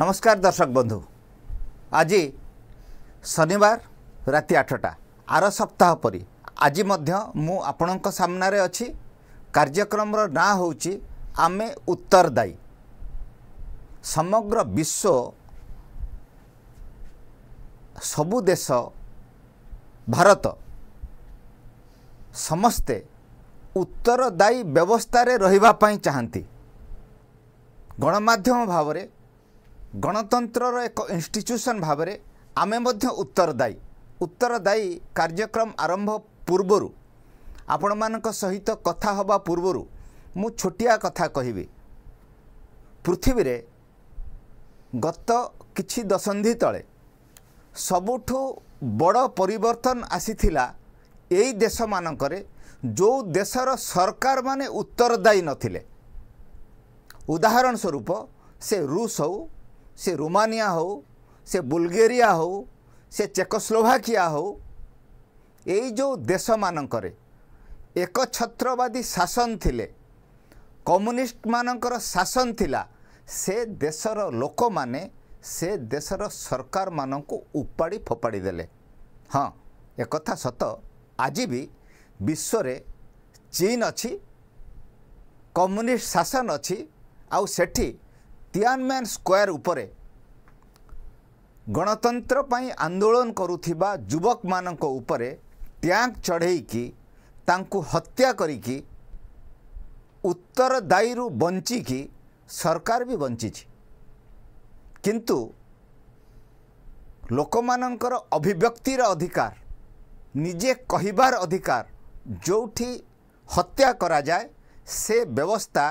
ନମସ୍କାର ଦର୍ଶକ ବନ୍ଧୁ ଆଜି ଶନିବାର ରାତି ଆଠଟା ଆର ସପ୍ତାହ ପରି ଆଜି ମଧ୍ୟ ମୁଁ ଆପଣଙ୍କ ସାମ୍ନାରେ ଅଛି କାର୍ଯ୍ୟକ୍ରମର ନାଁ ହେଉଛି ଆମେ ଉତ୍ତରଦାୟୀ ସମଗ୍ର ବିଶ୍ୱ ସବୁ ଦେଶ ଭାରତ ସମସ୍ତେ ଉତ୍ତରଦାୟୀ ବ୍ୟବସ୍ଥାରେ ରହିବା ପାଇଁ ଚାହାନ୍ତି ଗଣମାଧ୍ୟମ ଭାବରେ ଗଣତନ୍ତ୍ରର ଏକ ଇନଷ୍ଟିଚ୍ୟୁସନ୍ ଭାବରେ ଆମେ ମଧ୍ୟ ଉତ୍ତରଦାୟୀ ଉତ୍ତରଦାୟୀ କାର୍ଯ୍ୟକ୍ରମ ଆରମ୍ଭ ପୂର୍ବରୁ ଆପଣମାନଙ୍କ ସହିତ କଥା ହେବା ପୂର୍ବରୁ ମୁଁ ଛୋଟିଆ କଥା କହିବି ପୃଥିବୀରେ ଗତ କିଛି ଦଶନ୍ଧି ତଳେ ସବୁଠୁ ବଡ଼ ପରିବର୍ତ୍ତନ ଆସିଥିଲା ଏଇ ଦେଶମାନଙ୍କରେ ଯେଉଁ ଦେଶର ସରକାରମାନେ ଉତ୍ତରଦାୟୀ ନଥିଲେ ଉଦାହରଣ ସ୍ୱରୂପ ସେ ରୁଷ ହେଉ ସେ ରୋମାନିଆ ହଉ ସେ ବୁଲଗେରିଆ ହଉ ସେ ଚେକସ୍ଲୋଭାକିଆ ହଉ ଏଇ ଯେଉଁ ଦେଶମାନଙ୍କରେ ଏକଛତ୍ରବାଦୀ ଶାସନ ଥିଲେ କମ୍ୟୁନିଷ୍ଟ ମାନଙ୍କର ଶାସନ ଥିଲା ସେ ଦେଶର ଲୋକମାନେ ସେ ଦେଶର ସରକାରମାନଙ୍କୁ ଉପାଡ଼ି ଫୋପାଡ଼ି ଦେଲେ ହଁ ଏକଥା ସତ ଆଜି ବି ବିଶ୍ୱରେ ଚୀନ ଅଛି କମ୍ୟୁନିଷ୍ଟ ଶାସନ ଅଛି ଆଉ ସେଠି ତିଆନମ୍ୟାନ୍ ସ୍କୋୟାର ଉପରେ ଗଣତନ୍ତ୍ର ପାଇଁ ଆନ୍ଦୋଳନ କରୁଥିବା ଯୁବକମାନଙ୍କ ଉପରେ ଟ୍ୟାଙ୍କ ଚଢ଼େଇକି ତାଙ୍କୁ ହତ୍ୟା କରିକି ଉତ୍ତରଦାୟୀରୁ ବଞ୍ଚିକି ସରକାର ବି ବଞ୍ଚିଛି କିନ୍ତୁ ଲୋକମାନଙ୍କର ଅଭିବ୍ୟକ୍ତିର ଅଧିକାର ନିଜେ କହିବାର ଅଧିକାର ଯେଉଁଠି ହତ୍ୟା କରାଯାଏ ସେ ବ୍ୟବସ୍ଥା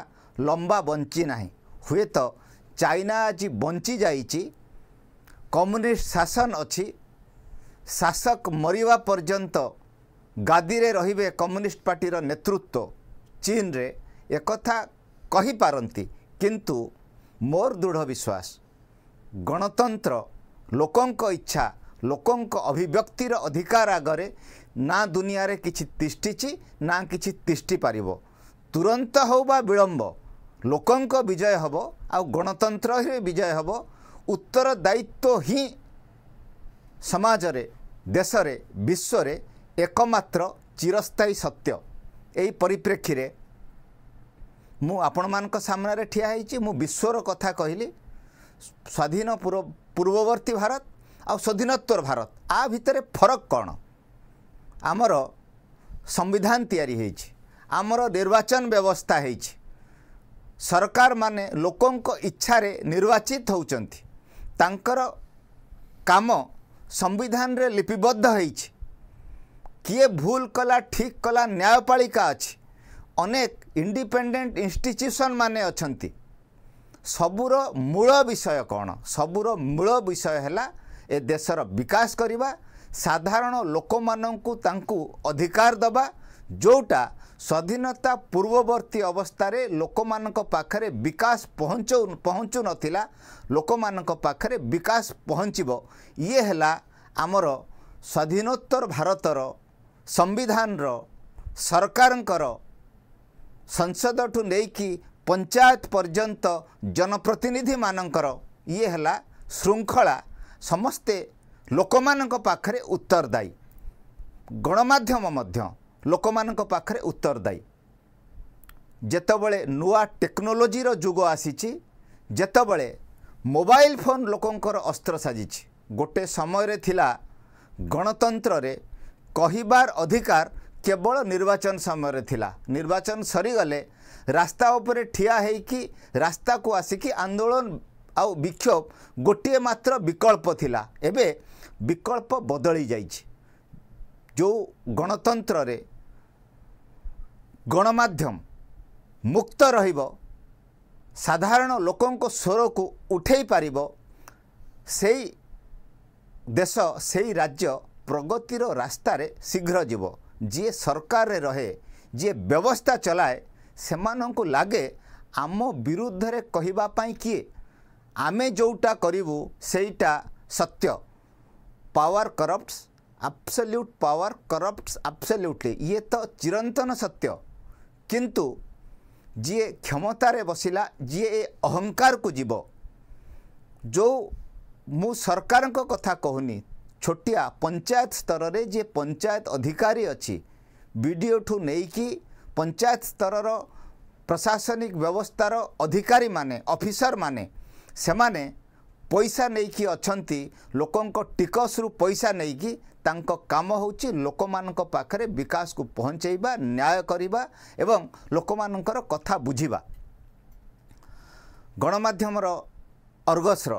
ଲମ୍ବା ବଞ୍ଚି ନାହିଁ ହୁଏତ ଚାଇନା ଆଜି ବଞ୍ଚିଯାଇଛି କମ୍ୟୁନିଷ୍ଟ ଶାସନ ଅଛି ଶାସକ ମରିବା ପର୍ଯ୍ୟନ୍ତ ଗାଦିରେ ରହିବେ କମ୍ୟୁନିଷ୍ଟ ପାର୍ଟିର ନେତୃତ୍ୱ ଚୀନରେ ଏକଥା କହିପାରନ୍ତି କିନ୍ତୁ ମୋର ଦୃଢ଼ ବିଶ୍ୱାସ ଗଣତନ୍ତ୍ର ଲୋକଙ୍କ ଇଚ୍ଛା ଲୋକଙ୍କ ଅଭିବ୍ୟକ୍ତିର ଅଧିକାର ଆଗରେ ନା ଦୁନିଆରେ କିଛି ତିଷ୍ଠିଛି ନା କିଛି ତିଷ୍ଠି ପାରିବ ତୁରନ୍ତ ହେଉ ବା ବିଳମ୍ବ ଲୋକଙ୍କ ବିଜୟ ହେବ ଆଉ ଗଣତନ୍ତ୍ର ହିଁ ବିଜୟ ହେବ ଉତ୍ତରଦାୟିତ୍ୱ ହିଁ ସମାଜରେ ଦେଶରେ ବିଶ୍ୱରେ ଏକମାତ୍ର ଚିରସ୍ଥାୟୀ ସତ୍ୟ ଏହି ପରିପ୍ରେକ୍ଷୀରେ ମୁଁ ଆପଣମାନଙ୍କ ସାମ୍ନାରେ ଠିଆ ହୋଇଛି ମୁଁ ବିଶ୍ୱର କଥା କହିଲି ସ୍ୱାଧୀନ ପୂର୍ବବର୍ତ୍ତୀ ଭାରତ ଆଉ ସ୍ୱାଧୀନୋତ୍ତର ଭାରତ ଆ ଭିତରେ ଫରକ କ'ଣ ଆମର ସମ୍ବିଧାନ ତିଆରି ହୋଇଛି ଆମର ନିର୍ବାଚନ ବ୍ୟବସ୍ଥା ହୋଇଛି ସରକାରମାନେ ଲୋକଙ୍କ ଇଚ୍ଛାରେ ନିର୍ବାଚିତ ହେଉଛନ୍ତି ତାଙ୍କର କାମ ସମ୍ବିଧାନରେ ଲିପିବଦ୍ଧ ହୋଇଛି କିଏ ଭୁଲ କଲା ଠିକ୍ କଲା ନ୍ୟାୟପାଳିକା ଅଛି ଅନେକ ଇଣ୍ଡିପେଣ୍ଡେଣ୍ଟ ଇନଷ୍ଟିଚ୍ୟୁସନ୍ ମାନେ ଅଛନ୍ତି ସବୁର ମୂଳ ବିଷୟ କ'ଣ ସବୁର ମୂଳ ବିଷୟ ହେଲା ଏ ଦେଶର ବିକାଶ କରିବା ସାଧାରଣ ଲୋକମାନଙ୍କୁ ତାଙ୍କୁ ଅଧିକାର ଦେବା ଯେଉଁଟା ସ୍ୱାଧୀନତା ପୂର୍ବବର୍ତ୍ତୀ ଅବସ୍ଥାରେ ଲୋକମାନଙ୍କ ପାଖରେ ବିକାଶ ପହଞ୍ଚ ନଥିଲା ଲୋକମାନଙ୍କ ପାଖରେ ବିକାଶ ପହଞ୍ଚିବ ଇଏ ହେଲା ଆମର ସ୍ୱାଧୀନୋତ୍ତର ଭାରତର ସମ୍ବିଧାନର ସରକାରଙ୍କର ସଂସଦଠୁ ନେଇକି ପଞ୍ଚାୟତ ପର୍ଯ୍ୟନ୍ତ ଜନପ୍ରତିନିଧିମାନଙ୍କର ଇଏ ହେଲା ଶୃଙ୍ଖଳା ସମସ୍ତେ ଲୋକମାନଙ୍କ ପାଖରେ ଉତ୍ତରଦାୟୀ ଗଣମାଧ୍ୟମ ମଧ୍ୟ ଲୋକମାନଙ୍କ ପାଖରେ ଉତ୍ତରଦାୟୀ ଯେତେବେଳେ ନୂଆ ଟେକ୍ନୋଲୋଜିର ଯୁଗ ଆସିଛି ଯେତେବେଳେ ମୋବାଇଲ ଫୋନ୍ ଲୋକଙ୍କର ଅସ୍ତ୍ର ସାଜିଛି ଗୋଟେ ସମୟରେ ଥିଲା ଗଣତନ୍ତ୍ରରେ କହିବାର ଅଧିକାର କେବଳ ନିର୍ବାଚନ ସମୟରେ ଥିଲା ନିର୍ବାଚନ ସରିଗଲେ ରାସ୍ତା ଉପରେ ଠିଆ ହୋଇକି ରାସ୍ତାକୁ ଆସିକି ଆନ୍ଦୋଳନ ଆଉ ବିକ୍ଷୋଭ ଗୋଟିଏ ମାତ୍ର ବିକଳ୍ପ ଥିଲା ଏବେ ବିକଳ୍ପ ବଦଳି ଯାଇଛି ଯେଉଁ ଗଣତନ୍ତ୍ରରେ ଗଣମାଧ୍ୟମ ମୁକ୍ତ ରହିବ ସାଧାରଣ ଲୋକଙ୍କ ସ୍ୱରକୁ ଉଠାଇ ପାରିବ ସେଇ ଦେଶ ସେଇ ରାଜ୍ୟ ପ୍ରଗତିର ରାସ୍ତାରେ ଶୀଘ୍ର ଯିବ ଯିଏ ସରକାରରେ ରହେ ଯିଏ ବ୍ୟବସ୍ଥା ଚଲାଏ ସେମାନଙ୍କୁ ଲାଗେ ଆମ ବିରୁଦ୍ଧରେ କହିବା ପାଇଁ କିଏ ଆମେ ଯେଉଁଟା କରିବୁ ସେଇଟା ସତ୍ୟ ପାୱାର କରପ୍ଟସ ଆପସଲ୍ୟୁଟ୍ ପାୱାର କରପ୍ଟସ ଆପସଲ୍ୟୁଟଲି ଇଏ ତ ଚିରନ୍ତନ ସତ୍ୟ किंतु जे क्षमता रे बसीला जे अहंकार को जीवो जो मु सरकार को कथा कहोनी छोटिया पंचायत स्तर रे जे पंचायत अधिकारी अछि वीडियो ठु नै की पंचायत स्तर रो प्रशासनिक व्यवस्था अधिकारी माने ऑफिसर माने से माने पैसा नै की अछंती लोकन टिकस रु पैसा नै की ତାଙ୍କ କାମ ହେଉଛି ଲୋକମାନଙ୍କ ପାଖରେ ବିକାଶକୁ ପହଞ୍ଚାଇବା ନ୍ୟାୟ କରିବା ଏବଂ ଲୋକମାନଙ୍କର କଥା ବୁଝିବା ଗଣମାଧ୍ୟମର ଅର୍ଗସର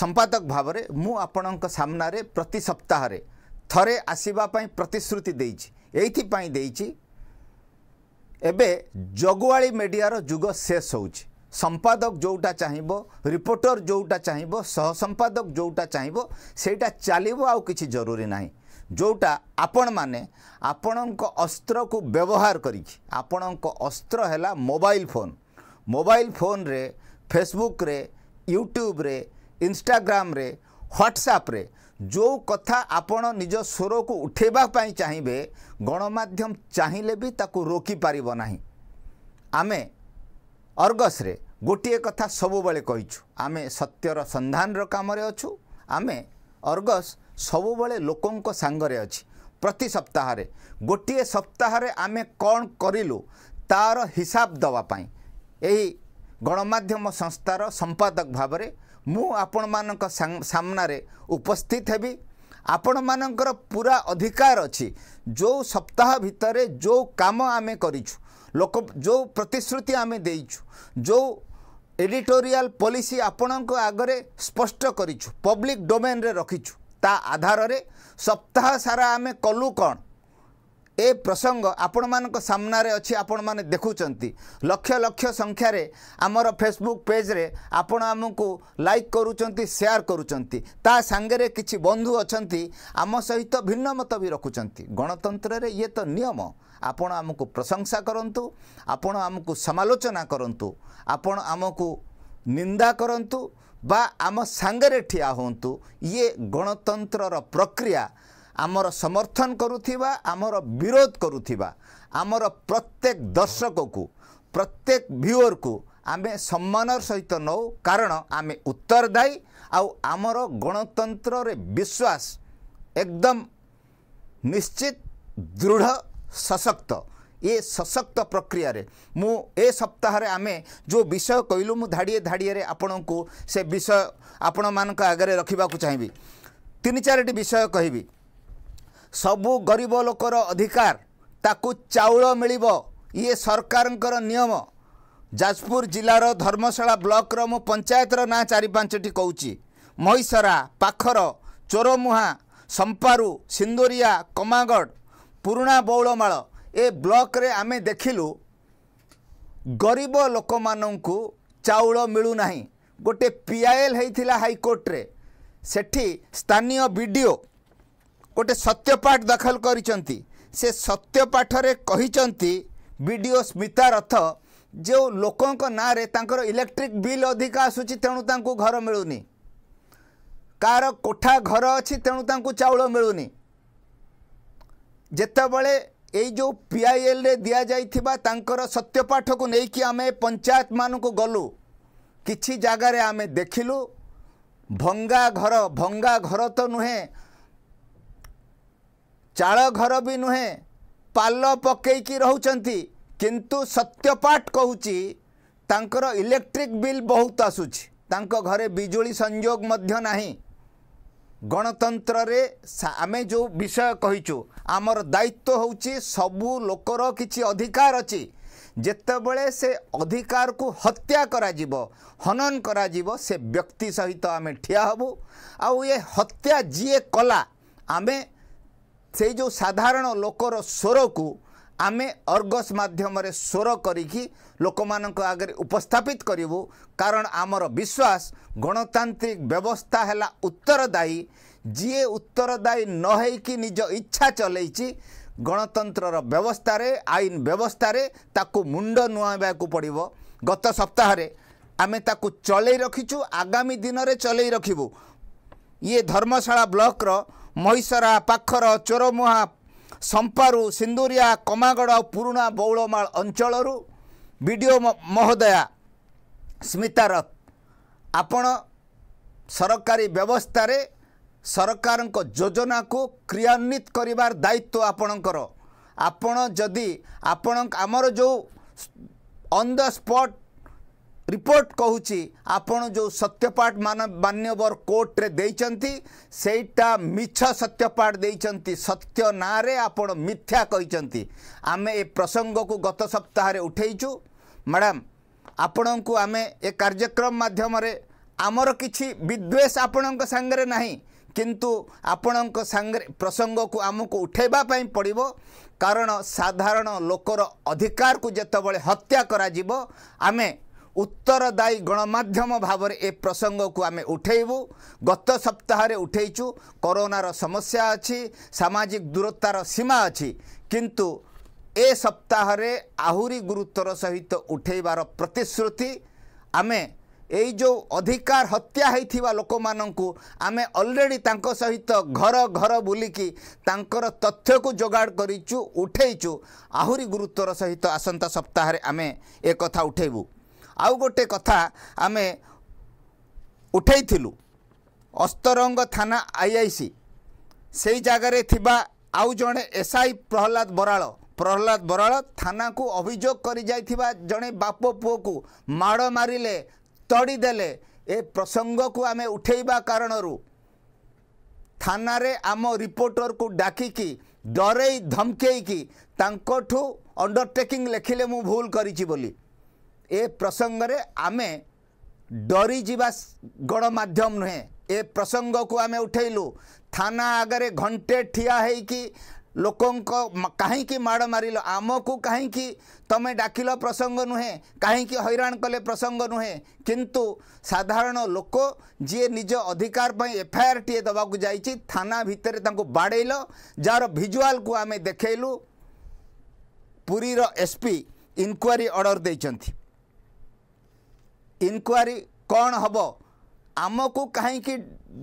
ସମ୍ପାଦକ ଭାବରେ ମୁଁ ଆପଣଙ୍କ ସାମ୍ନାରେ ପ୍ରତି ସପ୍ତାହରେ ଥରେ ଆସିବା ପାଇଁ ପ୍ରତିଶ୍ରୁତି ଦେଇଛି ଏଇଥିପାଇଁ ଦେଇଛି ଏବେ ଜଗୁଆଳି ମିଡ଼ିଆର ଯୁଗ ଶେଷ ହେଉଛି ସମ୍ପାଦକ ଯେଉଁଟା ଚାହିଁବ ରିପୋର୍ଟର ଯେଉଁଟା ଚାହିଁବ ସହ ସମ୍ପାଦକ ଯେଉଁଟା ଚାହିଁବ ସେଇଟା ଚାଲିବ ଆଉ କିଛି ଜରୁରୀ ନାହିଁ ଯେଉଁଟା ଆପଣମାନେ ଆପଣଙ୍କ ଅସ୍ତ୍ରକୁ ବ୍ୟବହାର କରିକି ଆପଣଙ୍କ ଅସ୍ତ୍ର ହେଲା ମୋବାଇଲ ଫୋନ୍ ମୋବାଇଲ ଫୋନ୍ରେ ଫେସବୁକ୍ରେ ୟୁଟ୍ୟୁବରେ ଇନଷ୍ଟାଗ୍ରାମରେ ହ୍ୱାଟ୍ସଆପ୍ରେ ଯେଉଁ କଥା ଆପଣ ନିଜ ସ୍ୱରକୁ ଉଠାଇବା ପାଇଁ ଚାହିଁବେ ଗଣମାଧ୍ୟମ ଚାହିଁଲେ ବି ତାକୁ ରୋକିପାରିବ ନାହିଁ ଆମେ ଅର୍ଗସରେ ଗୋଟିଏ କଥା ସବୁବେଳେ କହିଛୁ ଆମେ ସତ୍ୟର ସନ୍ଧାନର କାମରେ ଅଛୁ ଆମେ ଅର୍ଗସ ସବୁବେଳେ ଲୋକଙ୍କ ସାଙ୍ଗରେ ଅଛି ପ୍ରତି ସପ୍ତାହରେ ଗୋଟିଏ ସପ୍ତାହରେ ଆମେ କ'ଣ କରିଲୁ ତା'ର ହିସାବ ଦେବା ପାଇଁ ଏହି ଗଣମାଧ୍ୟମ ସଂସ୍ଥାର ସମ୍ପାଦକ ଭାବରେ ମୁଁ ଆପଣମାନଙ୍କ ସାମ୍ନାରେ ଉପସ୍ଥିତ ହେବି ଆପଣମାନଙ୍କର ପୁରା ଅଧିକାର ଅଛି ଯେଉଁ ସପ୍ତାହ ଭିତରେ ଯେଉଁ କାମ ଆମେ କରିଛୁ ଲୋକ ଯେଉଁ ପ୍ରତିଶ୍ରୁତି ଆମେ ଦେଇଛୁ ଯେଉଁ ଏଡ଼ିଟୋରିଆଲ୍ ପଲିସି ଆପଣଙ୍କ ଆଗରେ ସ୍ପଷ୍ଟ କରିଛୁ ପବ୍ଲିକ୍ ଡୋମେନ୍ରେ ରଖିଛୁ ତା ଆଧାରରେ ସପ୍ତାହ ସାରା ଆମେ କଲୁ କ'ଣ ଏ ପ୍ରସଙ୍ଗ ଆପଣମାନଙ୍କ ସାମ୍ନାରେ ଅଛି ଆପଣମାନେ ଦେଖୁଛନ୍ତି ଲକ୍ଷ ଲକ୍ଷ ସଂଖ୍ୟାରେ ଆମର ଫେସବୁକ୍ ପେଜ୍ରେ ଆପଣ ଆମକୁ ଲାଇକ୍ କରୁଛନ୍ତି ସେୟାର କରୁଛନ୍ତି ତା ସାଙ୍ଗରେ କିଛି ବନ୍ଧୁ ଅଛନ୍ତି ଆମ ସହିତ ଭିନ୍ନ ମତ ବି ରଖୁଛନ୍ତି ଗଣତନ୍ତ୍ରରେ ଇଏ ତ ନିୟମ ଆପଣ ଆମକୁ ପ୍ରଶଂସା କରନ୍ତୁ ଆପଣ ଆମକୁ ସମାଲୋଚନା କରନ୍ତୁ ଆପଣ ଆମକୁ ନିନ୍ଦା କରନ୍ତୁ ବା ଆମ ସାଙ୍ଗରେ ଠିଆ ହୁଅନ୍ତୁ ଇଏ ଗଣତନ୍ତ୍ରର ପ୍ରକ୍ରିୟା ଆମର ସମର୍ଥନ କରୁଥିବା ଆମର ବିରୋଧ କରୁଥିବା ଆମର ପ୍ରତ୍ୟେକ ଦର୍ଶକକୁ ପ୍ରତ୍ୟେକ ଭିୱରକୁ ଆମେ ସମ୍ମାନର ସହିତ ନେଉ କାରଣ ଆମେ ଉତ୍ତରଦାୟୀ ଆଉ ଆମର ଗଣତନ୍ତ୍ରରେ ବିଶ୍ୱାସ ଏକଦମ ନିଶ୍ଚିତ ଦୃଢ଼ ସଶକ୍ତ ଏ ସଶକ୍ତ ପ୍ରକ୍ରିୟାରେ ମୁଁ ଏ ସପ୍ତାହରେ ଆମେ ଯେଉଁ ବିଷୟ କହିଲୁ ମୁଁ ଧାଡ଼ିଏ ଧାଡ଼ିଏରେ ଆପଣଙ୍କୁ ସେ ବିଷୟ ଆପଣମାନଙ୍କ ଆଗରେ ରଖିବାକୁ ଚାହିଁବି ତିନି ଚାରିଟି ବିଷୟ କହିବି ସବୁ ଗରିବ ଲୋକର ଅଧିକାର ତାକୁ ଚାଉଳ ମିଳିବ ଇଏ ସରକାରଙ୍କର ନିୟମ ଯାଜପୁର ଜିଲ୍ଲାର ଧର୍ମଶାଳା ବ୍ଲକର ମୁଁ ପଞ୍ଚାୟତର ନାଁ ଚାରି ପାଞ୍ଚଟି କହୁଛି ମହିସରା ପାଖର ଚୋରମୁହାଁ ସମ୍ପାରୁ ସିନ୍ଦୁରିଆ କମାଗଡ଼ ପୁରୁଣା ବଉଳମାଳ ଏ ବ୍ଲକରେ ଆମେ ଦେଖିଲୁ ଗରିବ ଲୋକମାନଙ୍କୁ ଚାଉଳ ମିଳୁନାହିଁ ଗୋଟେ ପି ଆଇ ଏଲ୍ ହେଇଥିଲା ହାଇକୋର୍ଟରେ ସେଠି ସ୍ଥାନୀୟ ବି ଡି ଓ ଗୋଟେ ସତ୍ୟପାଠ ଦାଖଲ କରିଛନ୍ତି ସେ ସତ୍ୟପାଠରେ କହିଛନ୍ତି ବି ଡି ଓ ସ୍ମିତା ରଥ ଯେଉଁ ଲୋକଙ୍କ ନାଁରେ ତାଙ୍କର ଇଲେକ୍ଟ୍ରିକ୍ ବିଲ୍ ଅଧିକା ଆସୁଛି ତେଣୁ ତାଙ୍କୁ ଘର ମିଳୁନି କାହାର କୋଠା ଘର ଅଛି ତେଣୁ ତାଙ୍କୁ ଚାଉଳ ମିଳୁନି ଯେତେବେଳେ जो पी आई एल रे दि जाकर सत्यपाठ को लेकिन आम पंचायत मानक गलु कि जगार आम देखल भंगा घर भंगा घर तो नुहे चाड़घर भी नुहे पाल पकई रोचा किंतु सत्यपाठ कहर इलेक्ट्रिक बिल बहुत आसुच्छे घरे बिजुली संयोग मध्य ଗଣତନ୍ତ୍ରରେ ଆମେ ଯେଉଁ ବିଷୟ କହିଛୁ ଆମର ଦାୟିତ୍ୱ ହେଉଛି ସବୁ ଲୋକର କିଛି ଅଧିକାର ଅଛି ଯେତେବେଳେ ସେ ଅଧିକାରକୁ ହତ୍ୟା କରାଯିବ ହନନ କରାଯିବ ସେ ବ୍ୟକ୍ତି ସହିତ ଆମେ ଠିଆ ହେବୁ ଆଉ ଏ ହତ୍ୟା ଯିଏ କଲା ଆମେ ସେଇ ଯେଉଁ ସାଧାରଣ ଲୋକର ସ୍ୱରକୁ ଆମେ ଅର୍ଗସ୍ ମାଧ୍ୟମରେ ସ୍ୱର କରିକି ଲୋକମାନଙ୍କ ଆଗରେ ଉପସ୍ଥାପିତ କରିବୁ କାରଣ ଆମର ବିଶ୍ୱାସ ଗଣତାନ୍ତ୍ରିକ ବ୍ୟବସ୍ଥା ହେଲା ଉତ୍ତରଦାୟୀ ଯିଏ ଉତ୍ତରଦାୟୀ ନ ହେଇକି ନିଜ ଇଚ୍ଛା ଚଲେଇଛି ଗଣତନ୍ତ୍ରର ବ୍ୟବସ୍ଥାରେ ଆଇନ ବ୍ୟବସ୍ଥାରେ ତାକୁ ମୁଣ୍ଡ ନୁଆଁଇବାକୁ ପଡ଼ିବ ଗତ ସପ୍ତାହରେ ଆମେ ତାକୁ ଚଲେଇ ରଖିଛୁ ଆଗାମୀ ଦିନରେ ଚଲେଇ ରଖିବୁ ଇଏ ଧର୍ମଶାଳା ବ୍ଲକର ମହିଷରା ପାଖର ଚୋରମୁହାଁ ସମ୍ପାରୁ ସିନ୍ଦୁରିଆ କମାଗଡ଼ ଆଉ ପୁରୁଣା ବଉଳମାଳ ଅଞ୍ଚଳରୁ ବି ଡି ଓ ମହୋଦୟା ସ୍ମିତା ରଥ ଆପଣ ସରକାରୀ ବ୍ୟବସ୍ଥାରେ ସରକାରଙ୍କ ଯୋଜନାକୁ କ୍ରିୟାନ୍ୱିତ କରିବାର ଦାୟିତ୍ୱ ଆପଣଙ୍କର ଆପଣ ଯଦି ଆପଣ ଆମର ଯେଉଁ ଅନ୍ ଦ ସ୍ପଟ୍ ରିପୋର୍ଟ କହୁଛି ଆପଣ ଯେଉଁ ସତ୍ୟପାଠ ମାନ ମାନ୍ୟବର କୋର୍ଟରେ ଦେଇଛନ୍ତି ସେଇଟା ମିଛ ସତ୍ୟପାଠ ଦେଇଛନ୍ତି ସତ୍ୟ ନାଁରେ ଆପଣ ମିଥ୍ୟା କହିଛନ୍ତି ଆମେ ଏ ପ୍ରସଙ୍ଗକୁ ଗତ ସପ୍ତାହରେ ଉଠେଇଛୁ ମ୍ୟାଡ଼ାମ୍ ଆପଣଙ୍କୁ ଆମେ ଏ କାର୍ଯ୍ୟକ୍ରମ ମାଧ୍ୟମରେ ଆମର କିଛି ବିଦ୍ୱେଷ ଆପଣଙ୍କ ସାଙ୍ଗରେ ନାହିଁ କିନ୍ତୁ ଆପଣଙ୍କ ସାଙ୍ଗରେ ପ୍ରସଙ୍ଗକୁ ଆମକୁ ଉଠେଇବା ପାଇଁ ପଡ଼ିବ କାରଣ ସାଧାରଣ ଲୋକର ଅଧିକାରକୁ ଯେତେବେଳେ ହତ୍ୟା କରାଯିବ ଆମେ ଉତ୍ତରଦାୟୀ ଗଣମାଧ୍ୟମ ଭାବରେ ଏ ପ୍ରସଙ୍ଗକୁ ଆମେ ଉଠେଇବୁ ଗତ ସପ୍ତାହରେ ଉଠେଇଛୁ କରୋନାର ସମସ୍ୟା ଅଛି ସାମାଜିକ ଦୂରତାର ସୀମା ଅଛି କିନ୍ତୁ ଏ ସପ୍ତାହରେ ଆହୁରି ଗୁରୁତ୍ୱର ସହିତ ଉଠେଇବାର ପ୍ରତିଶ୍ରୁତି ଆମେ ଏଇ ଯେଉଁ ଅଧିକାର ହତ୍ୟା ହୋଇଥିବା ଲୋକମାନଙ୍କୁ ଆମେ ଅଲରେଡ଼ି ତାଙ୍କ ସହିତ ଘର ଘର ବୁଲିକି ତାଙ୍କର ତଥ୍ୟକୁ ଯୋଗାଡ଼ କରିଛୁ ଉଠେଇଛୁ ଆହୁରି ଗୁରୁତ୍ୱର ସହିତ ଆସନ୍ତା ସପ୍ତାହରେ ଆମେ ଏ କଥା ଉଠେଇବୁ ଆଉ ଗୋଟେ କଥା ଆମେ ଉଠାଇଥିଲୁ ଅସ୍ତରଙ୍ଗ ଥାନା ଆଇ ଆଇ ସି ସେଇ ଜାଗାରେ ଥିବା ଆଉ ଜଣେ ଏସ୍ ଆଇ ପ୍ରହଲ୍ଲାଦ ବରାଳ ପ୍ରହଲ୍ଲାଦ ବରାଳ ଥାନାକୁ ଅଭିଯୋଗ କରିଯାଇଥିବା ଜଣେ ବାପ ପୁଅକୁ ମାଡ଼ ମାରିଲେ ତଡ଼ିଦେଲେ ଏ ପ୍ରସଙ୍ଗକୁ ଆମେ ଉଠାଇବା କାରଣରୁ ଥାନାରେ ଆମ ରିପୋର୍ଟରକୁ ଡାକିକି ଡରେଇ ଧମକେଇକି ତାଙ୍କଠୁ ଅଣ୍ଡରଟେକିଂ ଲେଖିଲେ ମୁଁ ଭୁଲ କରିଛି ବୋଲି ए प्रसंग रे आमे डरी जीवा गणमाध्यम नुहे ए प्रसंग को आमे उठेलु थाना आगे घंटे ठिया है कि लोकों कहीं माड़ मार आम को कहीं तुम डाकिल प्रसंग नुहे कहीं हईराण कले प्रसंग नुहे किंतु साधारण लोक जी निज अधिकार एफआईआर टीए दबाक जा थाना भितर बाड़ेल जार भिजुआल को आम देखलु पुरीर एसपी इनक्वारी अर्डर देखते ଇନକ୍ୱାରି କ'ଣ ହେବ ଆମକୁ କାହିଁକି